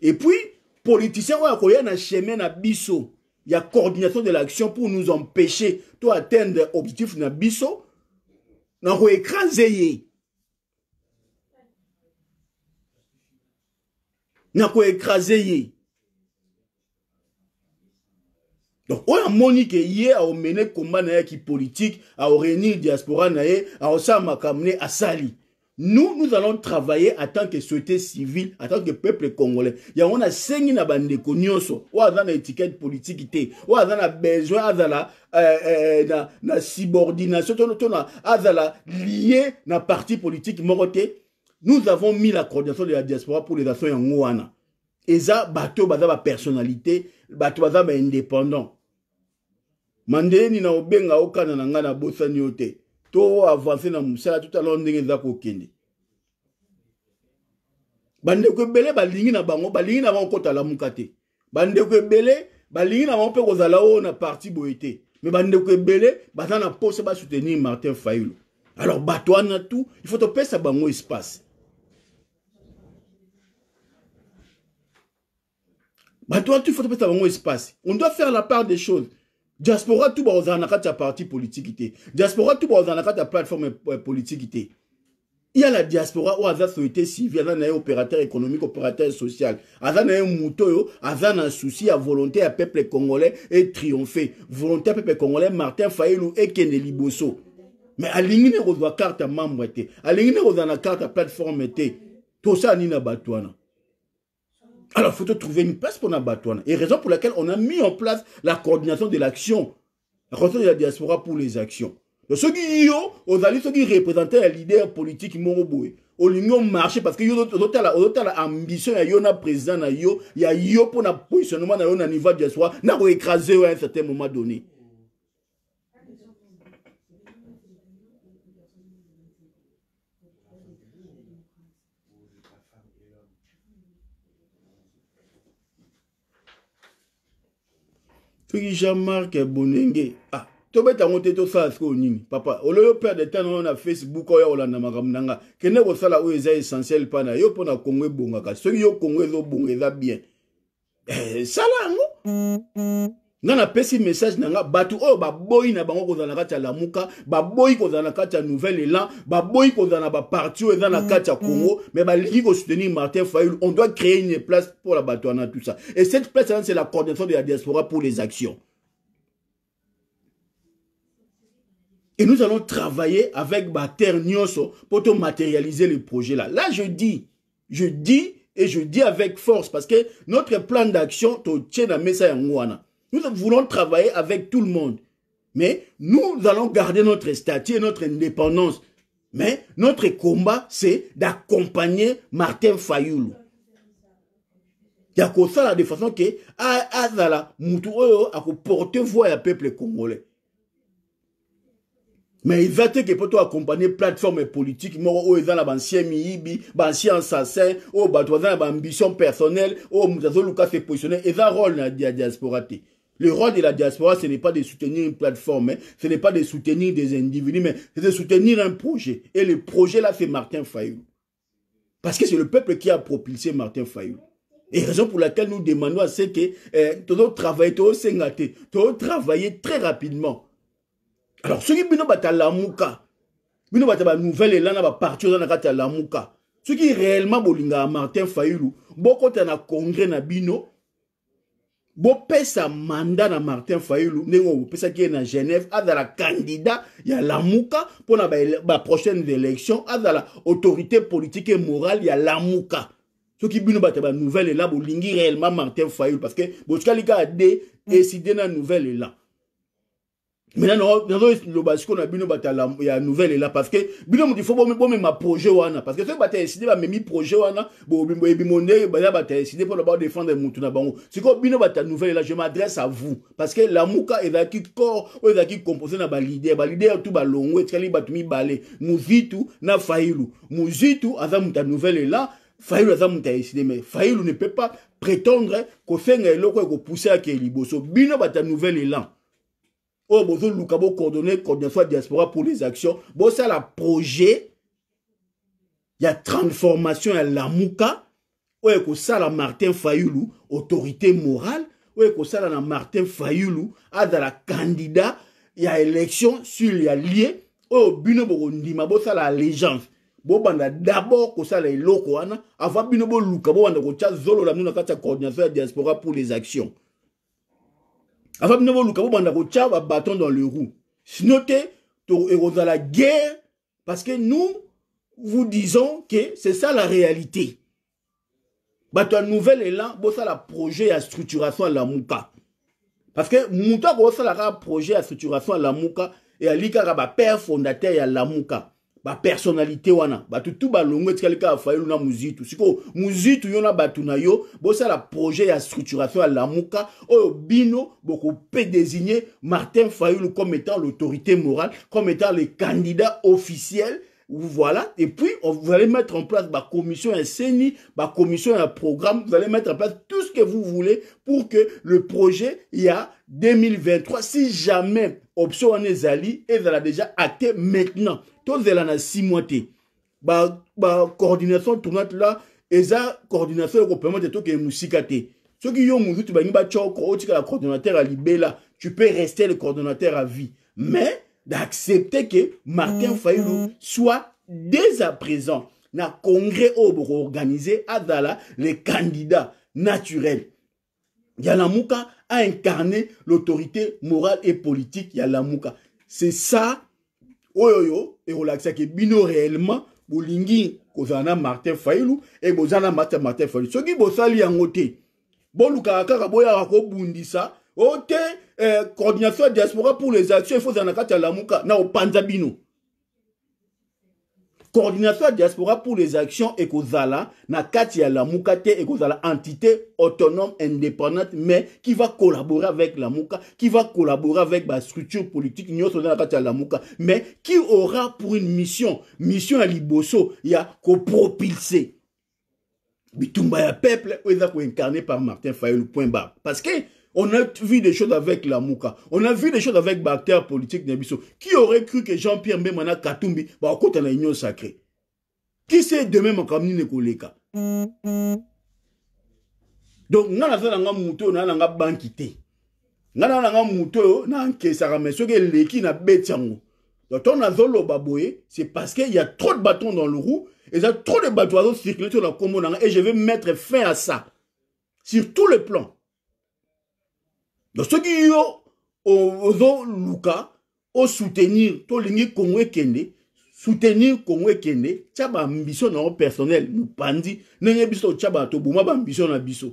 S1: et puis politicien oyo akoya na chemin na biso ya coordination de l'action pour nous empêcher to atteindre objectif na biso na koécraser ye na koekraze ye donc oyo amoni ke ye aomene komba na ye ya kipolitike aoréunir diaspora na ye aosala makambo ne asali nous nous allons travailler en tant que société civile en tant que peuple congolais yango nasengi na bandeko nyonso oyo aza na étiquette politike te oyo aza na besoin azala euh, euh, na, na subordination to azala lié na parti politique moko te nous avons mis la coordination de la diaspora pour les nations yangoana. eza bato baza bapersonnalité bato baza baindépendant mandele nini obenga okana na ngai nabosani yo te to avanse na mosala totala ndenge eza kokende bandeko ebele balingi na bango balingi na bango kotalamuka te bandeko ebele balingi na bango mpe kozala oyo na parti boye te me bandeko ebele baza na posa basoutenir martin fayulo alors bato wana tu il faut topesa bango espace Mais toi, tu faut espace. On doit faire la part des choses. Diaspora, tout le monde a partie politique. Diaspora, tout le monde a plateforme politique. Il y a la diaspora où la société civile, il y a opérateur économique, opérateur social. Il y a un mouton, il y a un souci à volonté à peuple congolais et triompher. Volonté à peuple congolais, Martin Fayelou et Keneli Bosso. Mais aligné aux carte à membre, aligné aux carte à plateforme, tout ça, il y a alors, il faut trouver une place pour Nabatouane. Et raison pour laquelle on a mis en place la coordination de l'action. La coordination de la diaspora pour les actions. Donc, ceux qui ont, aux alliés, ceux qui représentaient les leaders politiques Moroboué. Au l'union marché parce que parce qu'ils ont ambition ya yo na président na yo a yo pour na positionnement na yo na niveau diaspora na écrasé à un certain moment donné. soki jean-marc ebonenge ah tobetango te tosala sikoyo nini papa oloyo perdre temps nano na facebook oyo olanda makambo na nga kende kosala oyo eza essentiel mpa na yo mpo na kongo ebongaka soki yo kongo ezobonga eza bien eh, sala yango nga pesi message n'anga nga bato oyo boy na bango kozana na la muka lamuka boy kozana na nouvel élan baboyi kozala na baparti a eza na mm, kati ya mm. congo mais faut soutenir martin Fayoul, on doit créer une place pour la batouana tout ça et cette place là c'est la coordination de la diaspora pour les actions Et nous allons travailler avec Bater Nyoso pour te matérialiser le projet là. Là, je dis, je dis et je dis avec force parce que notre plan d'action, tu tiens à Mesa nous voulons travailler avec tout le monde. Mais nous allons garder notre statut et notre indépendance. Mais notre combat, c'est d'accompagner Martin Fayoulou. ça, de façon que azala mutu oyo porter voix à peuple congolais Mais ils ont été pour accompagner plateforme politique, oh, ils ont eza na bansien miyibi assassin oyo oh, bato ambition personnelle, baambition personnelle ont des azoluka ils ont un rôle diaspora le rôle de la diaspora, ce n'est pas de soutenir une plateforme, hein. ce n'est pas de soutenir des individus, mais c'est de soutenir un projet. Et le projet là, c'est Martin Fayoulou. Parce que c'est le peuple qui a propulsé Martin Fayoulou. Et raison pour laquelle nous demandons à ceux qui eh, travailler, travailler très rapidement. Alors, ceux qui sont dans la mouka, bino bato ba nouvelle ba partir dans la la mouka, lamuka qui réellement bolinga martin fayulu bokota na congrès na bino bopesa manda na martin fayulu ndenge bopesaki ye na genève azala kandida ya lamuka mpo na baprochaine ba élection azala autorité politique et morale ya lamuka soki bino bato ya banouvelle ela bolingi réellement martin fayulu parce que botikali kaka de eside na nouvelle élan maintenant nazo loba sikoyo na bino bato ya nouvelle là parce que bino moto ifo ma projet wana parce que bata bato ya me bamemi projet wana ebimo nde baza bato ya eside défendre badefendre motu na bango sikoyo bino bata nouvelle là je m'adresse à vous parce que la lamuka ezalaki corps oyo ezalaki composé na balider balider tu balongo etikali bato mibale muzitu na failu muzitu aza moto ya nouvelle là failu aza moto ya mais failu ne peut pas prétendre kosenga eloko ekopousse yake liboso bino bata nouvelle là oyo oh, bozoluka bocoordonne coordination coordonnateur diaspora pour les actions la projet ya transformation Oui, lamuka ça sala martin fayulu autorité morale oyo ça na martin fayulu la candidat a élection sur ya lie oyo oh, bino bokondima bosala bo bobanda d'abord kosala eloko wana avant bino boluka bobanda kotya zolo la na kati ya coordination coordonnateur diaspora pour les actions aza bino boluka bobanda un bâton dans le roue nous dans la guerre parce que nous vous disons que c'est ça la réalité nouvelle un nouvel élan le projet à structuration à la Mouka. parce que ça la projet à structuration à la et à le père fondateur la Mouka personnalité wana Tout ba balongo etikali kaka fayeli na muzitu siko muzitu yona na tu na yo la projet ya structuration la Mouka, oyo bino peut désigner martin fayulu comme étant l'autorité morale comme étant le candidat officiel Voilà, et puis on, vous allez mettre en place ma commission un CENI, ba commission un programme, vous allez mettre en place tout ce que vous voulez pour que le projet, il y a 2023, si jamais option en Ezali, elle a déjà acté maintenant. tozela na simwa te bacoordination ba tournante la eza coordination ekopermete tokee mosika te soki yo mozutu bangi batyoko otikala coordonnateur ya libela tu peux rester le coordonnateur à vie mais d'accepter que martin mm, mm-hmm. failu mm. soit dès à présent na congrès oyo bokoorganize azala le candidat naturel ya lamuka a incarné l'autorité morale et politique ya lamuka c'est ça oyo yo ekolakisaki bino réellement bolingi kozala na martin failu e boza na mata martin failu soki bosali yango te bolukaka kaka boyaka kobundisa o te eh, coordination ya diaspora pour les actions efozala na kati ya lamuka na opanza bino coordinateur diaspora pour les actions ekozala na Katia ekozala entité autonome indépendante mais qui va collaborer avec la lamuka qui va collaborer avec la structure politique na Katia mais qui aura pour une mission mission à liboso ya propulser bitumba ya peuple oyo ko incarné par martin fayelu point parce que on a vu des choses avec la Mouka. On a vu des choses avec Bactère politique Nebisso. Qui aurait cru que Jean-Pierre Mbemana Katumbi va bah, à la union sacrée Qui sait demain ne Nekoleka Donc, on a un mouton, on a un banquité. On a un mouton, on a un kessara, mais ce qui est pas n'a Donc, on a c'est parce qu'il y a trop de bâtons dans le roue, et il y a trop de bâtons circulent sur la commune, et je vais mettre fin à ça. Sur tous les plans. donc soki yo ozoluka osoutenir tolingi kongo ekende soutenir kongo ekende tia baambition na yango personnel mopandi ndenge biso totya bato toboma baambition na biso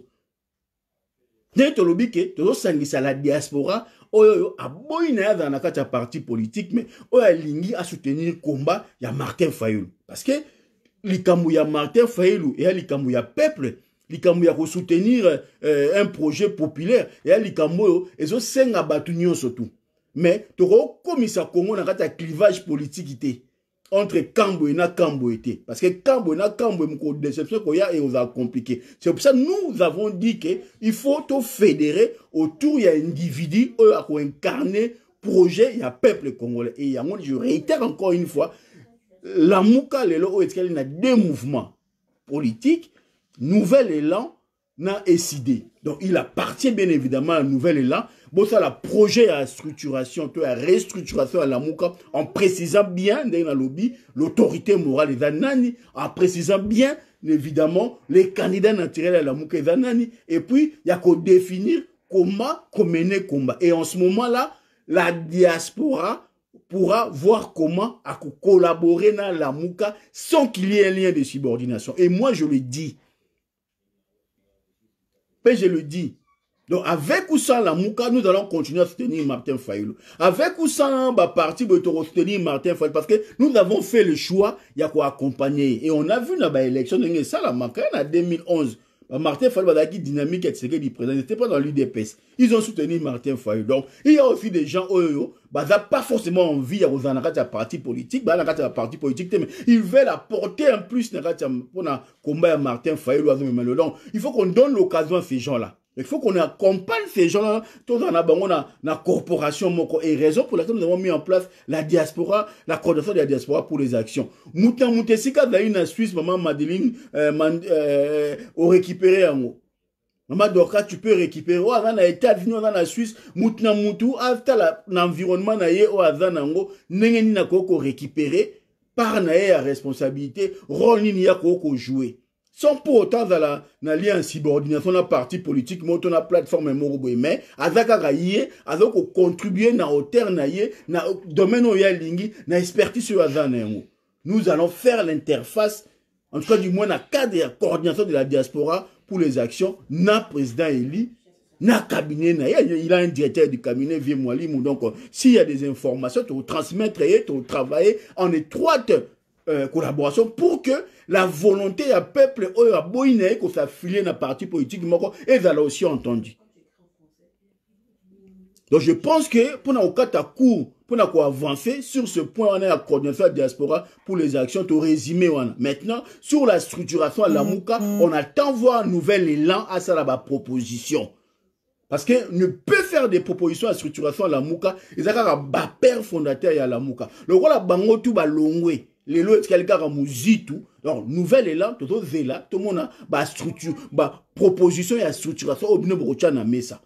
S1: ndenge tolobi ke tozosangisa la diaspora oyo oyo aboyi na ye azala na kati ya parti politike me oyo alingi asoutenir komba ya martin fayulu parce que likambo ya martin fayulu eya likambo ya peuple likambo ya soutenir euh, un projet populaire eya likambo oyo ezosenga tout. nyonso tu comme tokokomisa kongo na kati les clivage politique te entre et na était. Parce que et na Camboué, mon déception qu'on y a et compliqué. C'est pour ça que nous avons dit qu'il faut tout fédérer autour d'un individu qui incarner projet y'a peuple congolais. Et je réitère encore une fois, la Mouka, est-ce il y a deux mouvements politiques nouvel élan n'a décidé. Donc, il appartient bien évidemment à un nouvel élan. Bon, ça, la projet à structuration, la restructuration à la mouka, en précisant bien, dans lobby, l'autorité morale et nani, en précisant bien, évidemment, les candidats naturels à la mouka et Nani. Et puis, il y a qu'à définir comment, comment le combat. Et en ce moment-là, la diaspora pourra voir comment à collaborer dans la mouka sans qu'il y ait un lien de subordination. Et moi, je le dis, mais je le dis. Donc, avec ou sans la Mouka, nous allons continuer à soutenir Martin Fayoulou. Avec ou sans la bah, partie de soutenir Martin Fayoulou, parce que nous avons fait le choix, il y a quoi accompagner. Et on a vu dans bah, l'élection de ça, la Mouka, en 2011. Euh, Martin a une dynamique, ce qu'il du président, n'était pas dans l'UDPS. Ils ont soutenu Martin Fayou. Donc, il y a aussi des gens, oh, bah, pas forcément envie de la parti politique, bah, la parti politique, mais ils veulent apporter en plus, pour le combat à Martin Fayou. Donc, il faut qu'on donne l'occasion à ces gens-là. Il faut qu'on accompagne ces gens-là, tout en abandonnant la, la corporation Moko. Et raison pour laquelle nous avons mis en place la diaspora, la coordination de la diaspora pour les actions. Mouta Moutessika, il y a une Suisse, maman Madeline, euh, man, euh, au récupéré en haut. Maman Dorka, tu peux récupérer. Oh, dans les États-Unis, dans la Suisse, Moutna Moutou, after l'environnement, na ye, oh, dans l'ango, n'engeni na koko récupérer, par na ye à responsabilité, rôle ni ya koko jouer. sans pour autant la na lien subordination la parti politique moto na plateforme moko boye mais azaka ga à azoko contribuer na hauteur na yé na domaine oya lingi na expertise sur azana yango nous allons faire l'interface en tout cas du moins na cadre de coordination de la diaspora pour les actions na président élu na cabinet na il a un directeur du cabinet vieux Mouali, donc euh, s'il y a des informations tu transmettre et tu travailler en étroite euh, collaboration pour que la volonté du peuple oyo Boïne qui ye dans na partie politique moko aussi entendu donc je pense que pour qu'on pour nous avancer sur ce point on a coordonné la diaspora pour les actions to maintenant sur la structuration à la Mouka, mm-hmm. on attend voir un nouvel élan à la proposition. parce que ne peut faire des propositions à la structuration la à il y a un père fondateur la à le roi la bango à longue les lelo etikali en tout. donc nouvelle élan tozozela structure bah proposition et structuration oyo bino bokotia la mesa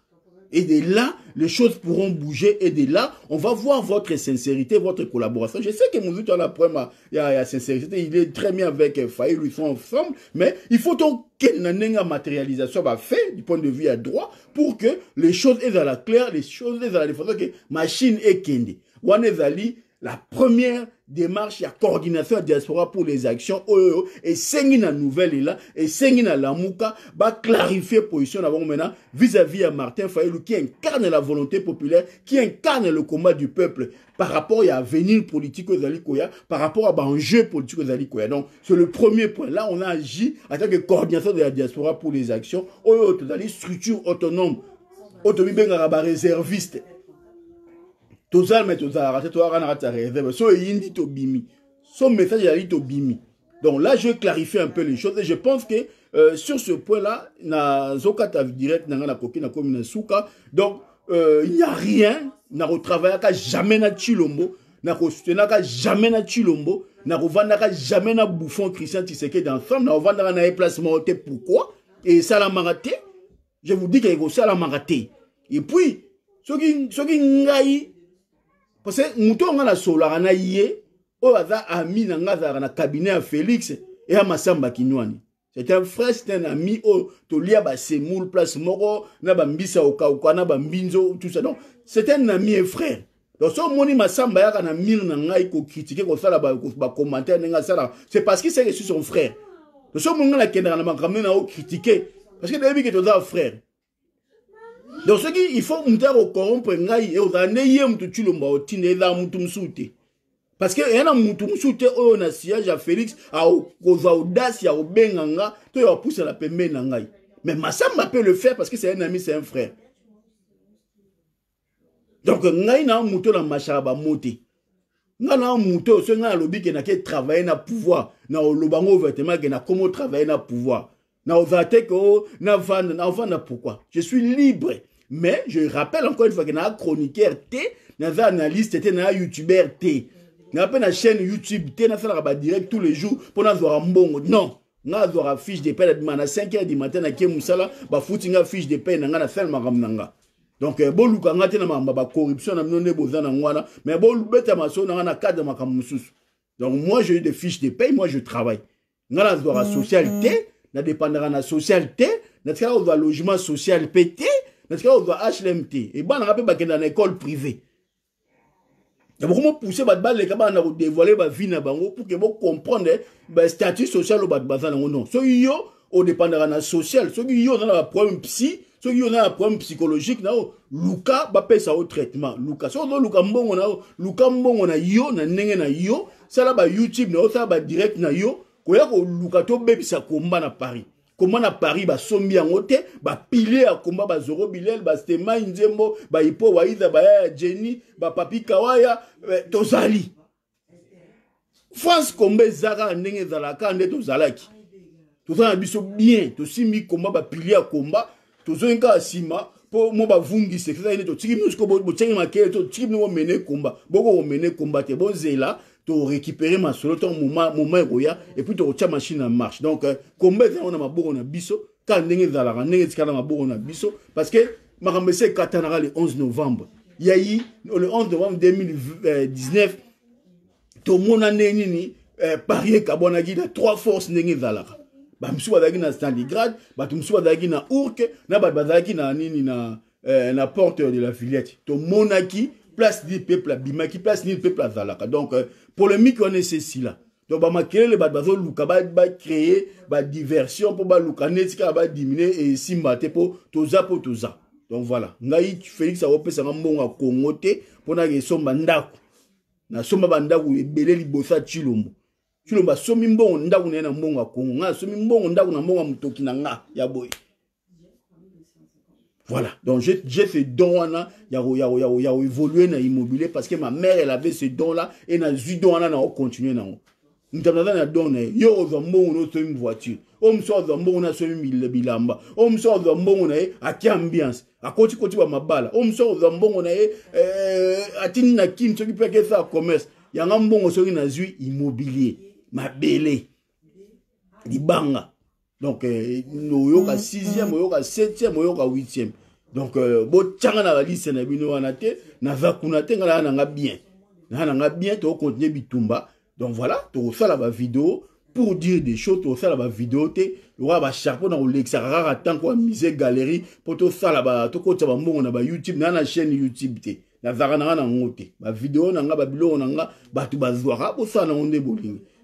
S1: Et de là, les choses pourront bouger. Et de là, on va voir votre sincérité, votre collaboration. Je sais que Mouzou, a la première il y a, sincérité. Il est très bien avec euh, Faïl, ils sont ensemble. Mais il faut donc qu'il y ait une matérialisation bah, fait du point de vue à droit pour que les choses soient à la les choses soient à la défense. Que machine est kende. One est la première démarche, il y a la diaspora pour les actions oh, oh, oh. et et une Nouvelle là et Sengina qui va clarifier position maintenant vis-à-vis -à, Martin Fayoulou qui incarne la volonté populaire, qui incarne le combat du peuple par rapport à l'avenir politique aux Alikoya, par rapport à l'enjeu politique aux Donc, c'est le premier point. Là, on a agi en tant que coordinateur de la diaspora pour les actions une structure autonome, autonomie réserviste tozala me tozalaka te toyaka na kati ya réserve so eyindi tobimi so message ezali tobimi donc là je clarifie un peu les choses et je pense que euh, sur ce point là nazokata direct na ngai na nakomi na suka donc euh, il n'y a rien na nakotravaillaka jamais na chilombo nakosutenaka jamais na chilombo nakovandaka jamais na bouffon christian tisekedi ensemble nakovandaka na ye place moko te pourquoi esalamaka te je vous dis que ke ekosalamaka te et puis soki ngai parce que moto oyo nga nasololaka na ye oyo aza ami na nga azalaka na kabinet ya félix eya masamba kinywani c'est un frère c'est un ami oyo tolia basemoule place moko na bambisa okauka na bambinzo tout ça donc c'est un ami et frère donc so omoni masamba ayaka na mire na ngai kokritike kosala bacommentaire ndenge asalaka c'est parce que c'est que su son frère donc so omoni ngai nakendaka na makambo na okritike parce que nayebi ke toza frère donc soki ilfaut mutu ya kocorrompre ngai ekozala nde et mutu culomba otinda ezala mutu mosusu te parceke eya na mutu mosusu te oyo na siage ya félix akozwa audace ya obenganga to ya la pembeni na ngai mais masamba m'appelle le faire parce que c'est un ami c'est un frère donc ngai na mutu la mashaka bamo te nga na mutu ce so ngai nalobi ke nake travailler na pouvoir na olobango vêtement ouvertement n'a comment travailler na pouvoir na na te na navanda pourquoi je suis libre mais je rappelle encore une fois que na chroniqueur T, na analyste T, na youtubeur T. Na pas na chaîne YouTube T, na la direct tous les jours pour na voir mbongo. Non. Na zora fiche de paie à 5h du matin na bah ba footinga fiche de paie na na faire maram nanga. donc nous euh, avons na makambo bah, ya corruption na bino pas boza mais bolobetama so nanga na cadre makambo mosusu donc moi j'ai des fiches de paye moi je travaille nga nazwaka social n'a nadépendaka mhm. na social pas on un logement social pété nasika ozwa hlt ebanaka mpe bakenda na ekole privé dabord mopousse bato baleka bana na kodévoile bavie na bango pour ke bocomprendre eh, bastatut social oyo bato baza nango non soki yo odépendaka na social soki yo oza na baproblème psy soki yo oza na baproblème psychologique na yo luka bapesa yo traitement luka soki ozoluka mbongo na yo luka mbongo na yo na ndenge na yo sala bayoutube na yo sala badirect na yo koya koluka tobebisa komba na paris komona paris basombi yango te bapile ya komba bazoro bilel bastemai nzembo baipo waida baya ya jeni bapapi kawaya eh, tozali france komba eza kaka ndenge ezalaka nde tozalaki toza na biso bien tosimbi komba bapile ya komba tozongi kaka nsima mpo mo bavungise kaka nde totiki mino siko botyangi makele totiki bino bomene komba boko bomene komba te bonzela torécupérer masolo ntango moma ekoya epuis tokotya machine en marche donc komba ezalaka na maboko na biso kaka ndenge ezalaka ndenge etikala na maboko na biso parce que makambo esi ekatanaka le 11 novembre yai le 11 novembre 2019 tomona ndenge nini euh, pari ekabwanaki na trois forces ndenge ezalaka bato mosusu bazalaki na stalingrad bato mosusu bazalaki na urke na bato bazalaki na nini na, euh, na porte de la villette tomonaki place nini peuple abimaki place nini peuple azalaka donc euh, polémique wana esesila donc bamakelele bato bazoluka bacreye badiversion mpo baluka neti kaka badimine esimba te mpo toza mpo toza donc voilà ngai félix akopesanga mbongo ya kongo te mpona kesomba ndako nasomba bandako ebele liboso ya chilombo chilombo asomi mbongo ndako na ye na mbongo ya kongo ngai asomi mbongo ndako na mbongo ya motoki na nga ya boye Voilà. Donc, j'ai ce don là, évolué dans l'immobilier parce que ma mère, elle avait ce don-là, et dans ce don na continué na avons don yo mbongo une voiture mbongo na mille bilamba mbongo na à ambiance balle mbongo na a na commerce immobilier banga donc euh, mm, sixième, 6e 7e 8e donc euh, botyanga na balise na bino vous te naza kuna te ngai naa bien vous nanga bien bitumba donc voilà la vidéo pour dire des choses tosala la te na quoi galerie tu as na YouTube na chaîne youtube te nazaka tu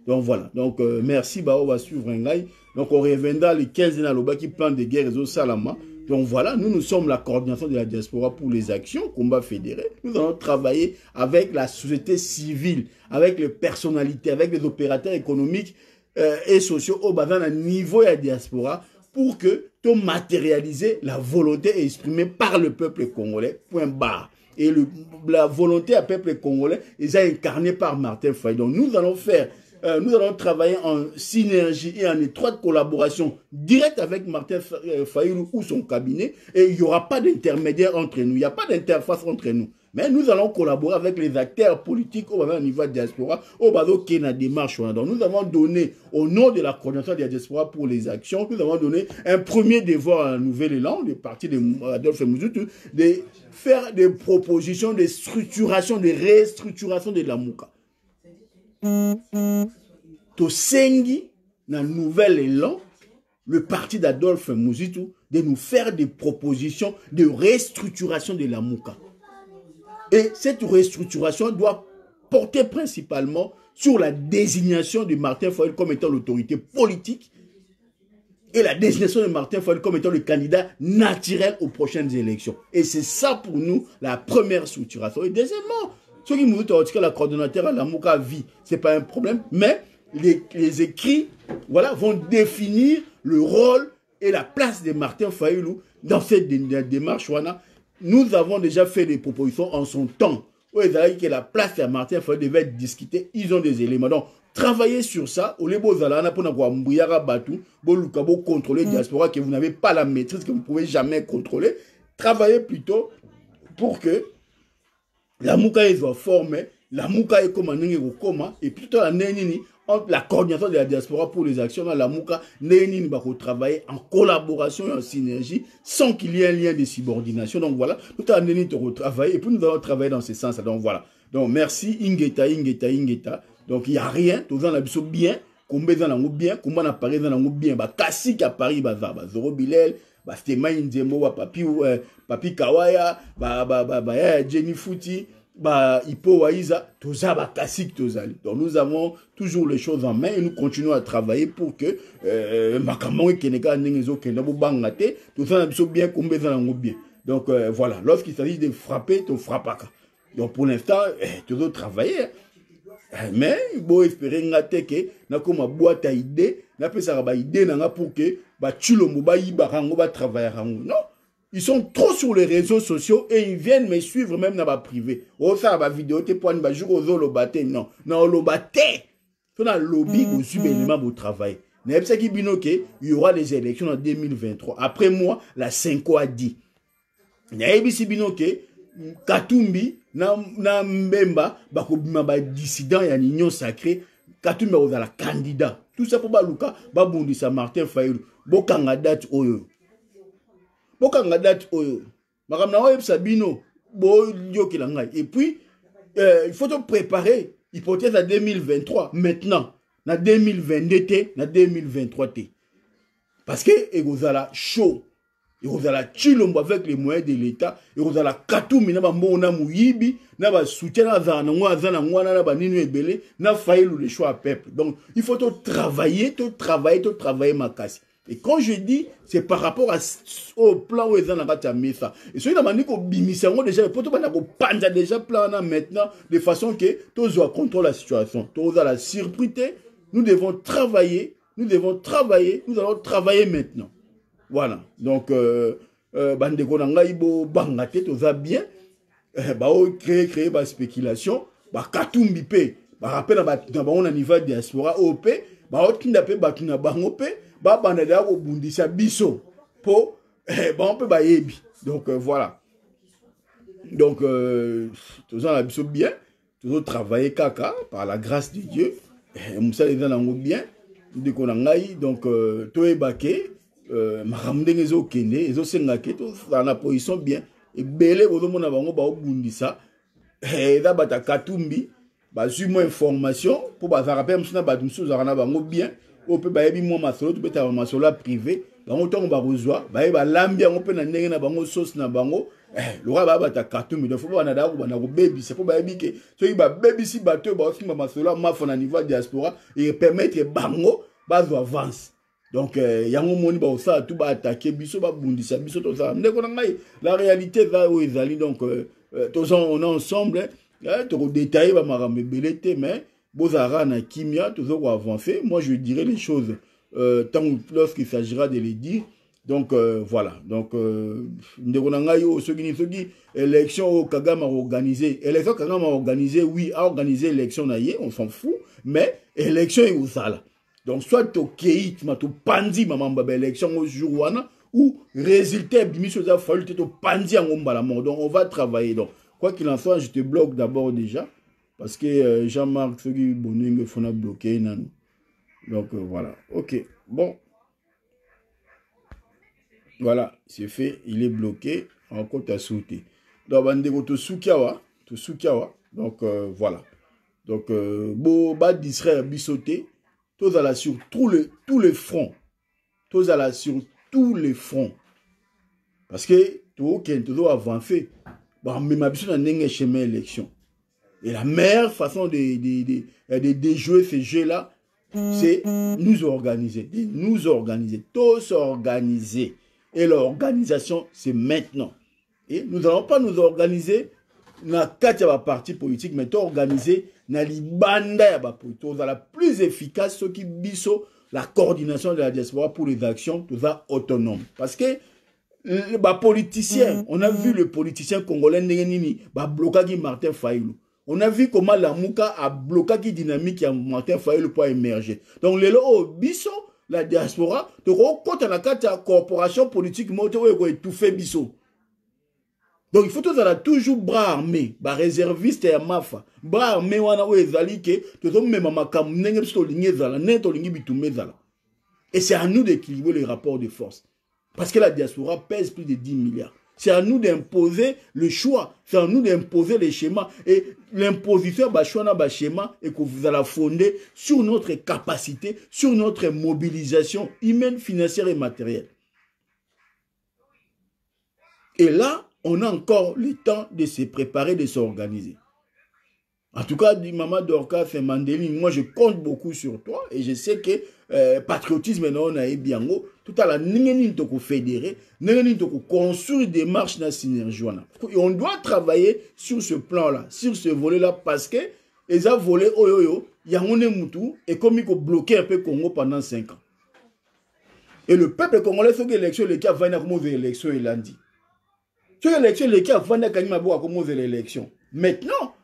S1: donc voilà donc euh, merci suivre un ngai donc on reviendra le 15 dans qui plan des guerres et Salama. Donc voilà, nous, nous sommes la coordination de la diaspora pour les actions, combat fédéré. Nous allons travailler avec la société civile, avec les personnalités, avec les opérateurs économiques euh, et sociaux au bas d'un niveau de la diaspora pour que tout matérialiser la volonté exprimée par le peuple congolais, point barre. Et le, la volonté à peuple congolais est incarnée par Martin Fay. Donc nous allons faire euh, nous allons travailler en synergie et en étroite collaboration directe avec Martin euh, Fayoulou ou son cabinet et il n'y aura pas d'intermédiaire entre nous, il n'y a pas d'interface entre nous. Mais nous allons collaborer avec les acteurs politiques au niveau de diaspora, au bas démarche. nous avons donné, au nom de la coordination de la diaspora pour les actions, nous avons donné un premier devoir à un nouvel élan, le parti de Adolphe Mouzoutou, de faire des propositions de structuration, de restructuration de la Mouka dans na nouvel élan le parti d'Adolphe Mouzitu de nous faire des propositions de restructuration de la Mouka. Et cette restructuration doit porter principalement sur la désignation de Martin Foyel comme étant l'autorité politique et la désignation de Martin Foyel comme étant le candidat naturel aux prochaines élections. Et c'est ça pour nous la première structuration. Et deuxièmement, qui dit oh, que la coordonnateur la à vie c'est pas un problème mais les, écrits voilà, vont définir le rôle et la place de Martin Fayoulou dans cette démarche. Nous avons déjà fait des propositions en son temps. que la place de Martin Fayoulou devait être discutée. Ils ont des éléments. Donc, travaillez sur ça, au lieu de pour Batu, contrôler mm. diaspora que vous n'avez pas la maîtrise, que vous ne pouvez jamais contrôler. Travaillez plutôt pour que la lamuka la forme est comme un ekokoma Et plutôt la nini entre la coordination de la diaspora pour les actions la mouka, ndenge va travailler en collaboration et en synergie sans qu'il y ait un lien de subordination donc voilà tola ndenge va retravailler et puis nous allons travailler dans ce sens donc voilà donc merci ingeta ingeta ingeta donc il n'y a rien toza na biso bien combien eza nango bien a na paris eza nango bien bakasike ya paris baza bazoro bilel bastemain nzembo bapapi eh, papi kawaya bayaya ba, ba, ba, ya eh, jenny futi ipo waiza toza bakasike tozali donc nous avons toujours les choses en main et nous continuons à travailler pour que euh, makambo ekende kaka ndenge ezokenda bobanga te toza na biso bien kombe eza nango bien donc euh, voilà lorsqu'il s'agit de frapper tofrappaka donc pour l'instant eh, travailler. Hein. Eh, mais boespere nga te ke nakoma bwata idée napesaka ba idée nanga pour que batulombo bayibaka yango batravaillaka yango non ils sont trop sur les réseaux sociaux et ils viennent me suivre même dans ma privé osala oh, bavideo te poani bajour ozoloba te non na oloba te so na lobi bozwi baelema botravaille ce qui ke il y aura des élections en 2023 après moi la cinco a dit nayebisi bino katumbi na, na mbemba bakobima y ya l'union sacré katumbi la candidat tout ça pour ba baluka babundisa martin Fayou bokanga date oyo bokanga date oyo makambo na sabino bino boyokela ngai et puis euh, il faut te préparer hypothèse à 2023 maintenant na 2022 t, na 2023 t. parce que egozala chaud ekozala tshilombo avec les moyens de l'état egozala katumi na bambongo na moyibi na basoutien azala nango aza nango wana na banini ebele na fayilu le choix à peuple donc il faut to travailler tout travailler tout travailler makasi et quand je dis, c'est par rapport au plan où ils ont mis ça. Et celui-là m'a dit qu'on bimissait déjà, pour tout le monde, déjà plan maintenant, de façon que tous ont contrôle la situation. Tous à la surprise, nous devons travailler, nous devons travailler, nous allons travailler maintenant. Voilà. Donc, euh, euh, bandeko nanga ibo bangate, tous bien, euh, bah, oh, créer, créer, bah, spéculation, bah, katumbi pe, bah, rappel, bah, bah, on a niveau diaspora, OP, baotinda mpe bato na bango mpe babandela kobundisa biso mpo eh, bango mpe bayebi donc euh, voilà donc euh, toza na biso bien tozotravaille kaka par la grâce de dieu eh, mosala eza nango bien ndeko na ngai donc euh, toyeba ke euh, makambo ndenge ezokende ezosenga ke tozala na position bien ebele bozomona bango baobundisa eh, eza eh, bato ya katumbi bazwi mwa information mpo bazalaka mpe mosusu na bato mosusu ozalaka na bango bien oyo mpe bayebi mwa masolo tobetaka bamasolo ya privé bango ntango bakozwa baye balambi yango mpe na ndenge na bango sosi na bango lokola baya bata kartu million fo mpo banadaka kobanda kobebisa mpo bayebi ke soki babebisi bato oyo baosimba masolo ya mafa na niveau ya diaspora epermettre bango bazwa avance donc eh, yango moni bakosala tu baatake biso babundisa biso tozala ndeko na ngai la réalité eza oyo ezali donc eh, eh, tozona ensemble eh, Eh, détailler ma maramebelete, mais bozara na kimia, toujours avancer. Moi, je dirai les choses euh, tant lorsqu'il s'agira de les dire. Donc euh, voilà. Donc euh, yo soki qui élection au Kagama organisée. Élection Kagama organisée, oui, a organisé élection na on s'en fout, mais élection est sala Donc soit to kei, tu m'as to pandi maman ba élection au jour ou résultat ça faut fallu to pandi en la mort. Donc on va travailler donc Quoi qu'il en soit, je te bloque d'abord déjà, parce que euh, Jean-Marc, ce qui Boning, font bloquer, nan. Donc euh, voilà, ok, bon. Voilà, c'est fait, il est bloqué, encore t'as sauté. Donc, bandeko to soukiawa, de soukiawa, donc euh, voilà. Donc, bon, bad d'Israël bisauté tous à la sur tous les, tous les fronts. Tous à la sur tous les fronts. Parce que, tout aucun, tout avancer. bamema biso na ndenge chemin élection et la meilleure façon de, de, de, euh, de déjouer ces jeux-là c'est nous organiser de nous organiser tous organiser et l'organisation c'est maintenant et nous n'allons pas nous organiser na kati ya baparti politique mais toorganiser na libanda ya bapolitique tozala plus efficace soki biso la coordination de la diaspora pour les actions toza autonome parce que Euh, bapoliticien mm. on a vu mm. le politicien congolais ndenge nini bablokaki martin fayulu on a vu comment lamuka ablokaki dynamique ya martin fayulu mpo aémerge donc lelo oyo oh, biso la diaspora tokokɔta na kati ya corporation politique moko te oyo ekoétouffe biso donc il faut tozala toujours bras armé baréserviste ya mafa bras armé wana oyo oh, ezali ke tozomema makambo ndenge biso tolingi ezala ndenge tolingi bitumba ezala et c'est à nous d'équilibrer les rapports de force Parce que la diaspora pèse plus de 10 milliards. C'est à nous d'imposer le choix. C'est à nous d'imposer les schémas. Et l'imposition, le schéma, et que vous allez fonder sur notre capacité, sur notre mobilisation humaine, financière et matérielle. Et là, on a encore le temps de se préparer, de s'organiser. En tout cas, dit Maman Dorca Mandeli, moi je compte beaucoup sur toi et je sais que euh, patriotisme, non, on a bien haut. totala ndenge nini tokofédéré ndenge nini tokoconstruire démarche na synergie wana et on doit travailler sur ce plan là sur ce volet là parce que eza volet oyo oh, oyo yango nde mutu ekomi kobloke mpe congo pendant 5 ans et le peuple congolais soki élection eleki avandi akomozela élection elandi soki élection eleki avandi akani maboko akomozela élection maintenant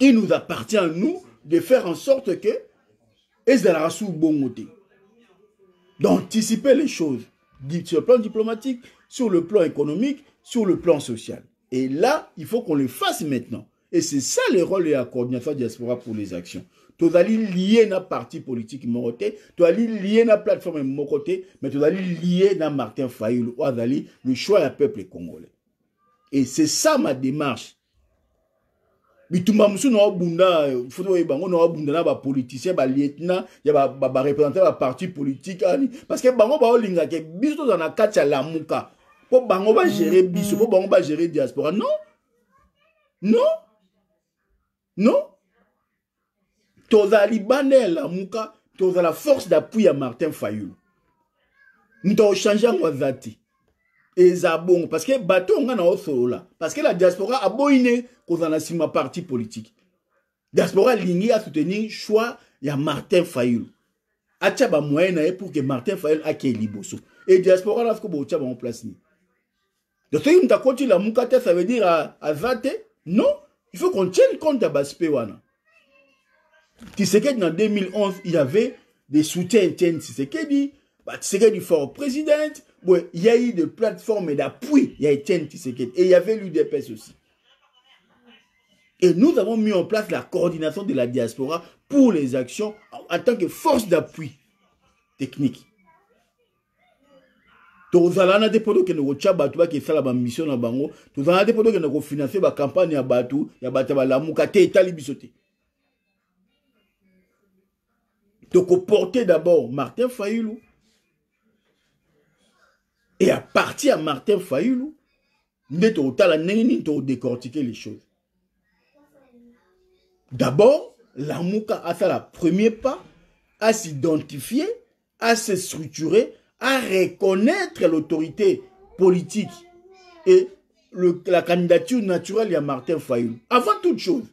S1: il nous appartient à nous de faire en sorte que ezalaka sous bongo te d'anticiper les choses sur le plan diplomatique, sur le plan économique, sur le plan social. Et là, il faut qu'on le fasse maintenant. Et c'est ça le rôle de la coordination diaspora pour les actions. tozali lié na parti politique, tu te tozali lié na plateforme mon côté mais tozali lié na martin fayulu ou le choix du peuple congolais et c'est ça ma démarche bitumba mosusu na obunda foto oyeba yango na obunda na bapoliticien balietna ya barepresentant ya baparti politike ani parce que bango baolingaka biso tozala na kati ya lamuka mpo bango bagere mm. biso mpo bango bagere diaspora non non non tozala libanda ya lamuka tozala force d'appui ya martin fayulu moto akochange yango aza te eza bon parce que bato nga na osolola parce que la diaspora a ne kozala na sima parti politique diaspora alingi soutenir choix ya martin fayulu a tchaba na ye pour que martin fayulu akee liboso et diaspora wana soki botia en place nini de soki moto akoti la te ça veut dire à Zate non il faut qu'on tienne compte ya baspe wana que dans 2011 il y avait des soutiens dit etienne que du fort président ouais, il y a eu des plateformes d'appui, il y a Etienne Tshisekedi. Et il y avait l'UDPS aussi. Et nous avons mis en place la coordination de la diaspora pour les actions en tant que force d'appui technique. tozala na te mpo tokende kotya bato bakesala bamission na bango tozala na te mpo tokende kofinanse bakampagne ya bato ya bato ya balamuka te etali biso te tokoporte d'abord martin failu Et à partir de Martin Fayoulou, nous décortiquer les choses. D'abord, la Mouka a fait le premier pas à s'identifier, à se structurer, à reconnaître l'autorité politique et la candidature naturelle à Martin Fayoulou. Avant toute chose,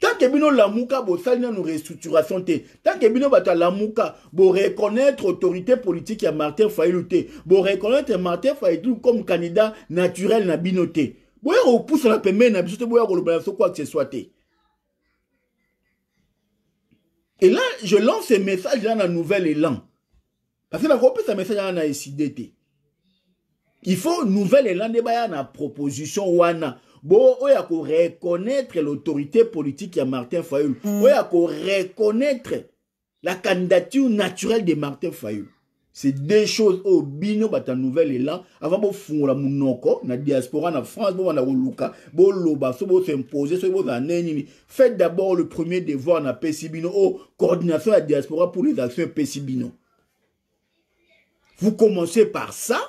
S1: tanke bino lamuka bosali nanu restructuration te tanke bino bato alamuka boreconnaître autorité politique ya martin failu te boreconnaître martin failu comme candidat naturel na bino te boya kopusana pembeni na biso te boya koloba na biso ko accessoire te et là je lance message là na nouvel élan parce que nakopesa message wana na eside te il faut nouvel élan nde baya na proposition wana Bon, il faut reconnaître l'autorité politique de Martin Fayoul. Il hmm. faut reconnaître la candidature naturelle de Martin Fayoul. C'est deux choses au oh, bino ta nouvelle là. avant bon fond la encore, la diaspora la France bon na luka bon loba so bon s'imposer so bon nini faites d'abord le premier devoir na la oh coordination la diaspora pour les actions Pesibino vous commencez par ça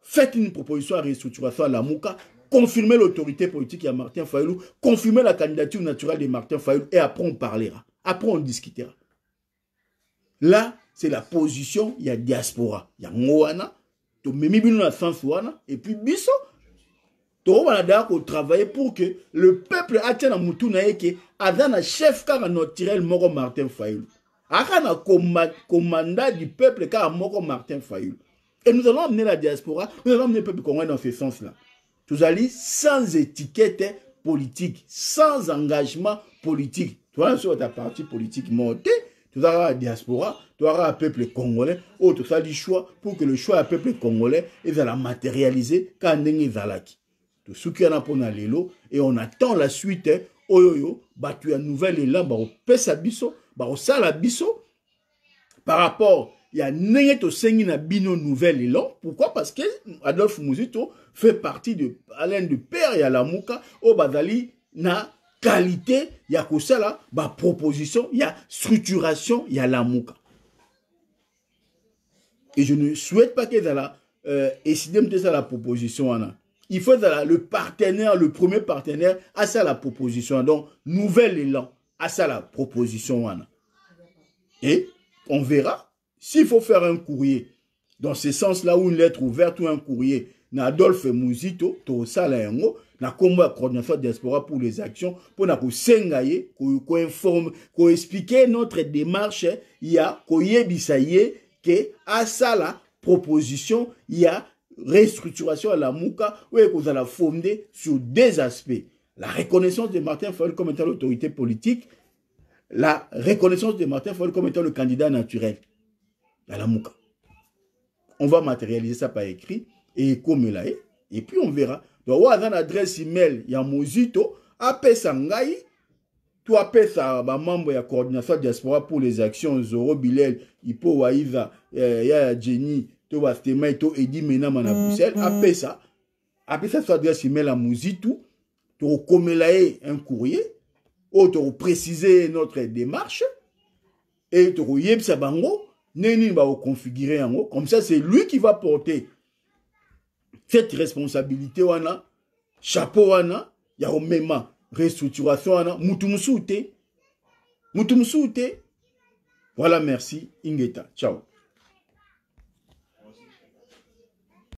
S1: faites une proposition à restructuration à la Mouka confirmer l'autorité politique à Martin Fayoulou, confirmer la candidature naturelle de Martin Fayoulou, et après on parlera, après on discutera. Là, c'est la position, il y a diaspora, il y a Moana, to memi bino na sens et puis biso, to wana d'ailleurs travailler pour que le peuple atteigne à A eke, adana chef kaka naturel moko Martin Fayoulou. Aka na commandant du peuple mort moko Martin Fayoulou. Et nous allons amener la diaspora, nous allons amener le peuple congolais dans ce sens-là. tozali sans étiquette politique sans engagement politique toza so bata parti politique moko te toza kaka diaspora toza kaka peuple congolais oyo oh, tosali choix pour que le choix ya peuple congolais ezala matérialisé kaka ndenge ezalaki tosuki wana mpona lelo et on attend la suite oyo oh, oyo bato ya nouvelle élan bakopesa biso bakosala biso par rapport ya ndenge tosengi na bino nouvelle élan pourquoi parce que adolphe muzito fait partie de Alain de Père et a la Mouka, au na qualité, il y a que proposition, il y a structuration, il y a la Mouka. Et je ne souhaite pas que ça si de ça la proposition, Il faut que le partenaire, le premier partenaire, à ça la proposition. Donc, nouvel élan, à ça la proposition, Et on verra s'il faut faire un courrier dans ce sens-là ou une lettre ouverte ou un courrier na Adolphe Muzito sala yango na kombo coordinateur diaspora pour les actions pour ko ko informe, ko expliquer notre démarche ya koyebisa à a asala proposition ya restructuration à la mouka ou la fonder sur deux aspects. La reconnaissance de Martin Fayol comme étant l'autorité politique, la reconnaissance de Martin faut comme étant le candidat naturel à la mouka. On va matérialiser ça par écrit comme là eh? et puis on verra donc on a une adresse email a mozito apesa ngai ça membre de ya coordination diaspora pour les actions zoro bilel ipo waiza ya eh, ya jenny et bastemai to edi menama ça, bruxelles mm-hmm. apesa apesa so adresse email tu comme là et un courrier oyo oh, préciser notre démarche et e ça bango configurer en haut comme ça c'est lui qui va porter Faites responsabilité wana chapeau wana ya omema restructuration wana mutu mosusu te mutu voilà merci ingeta ciao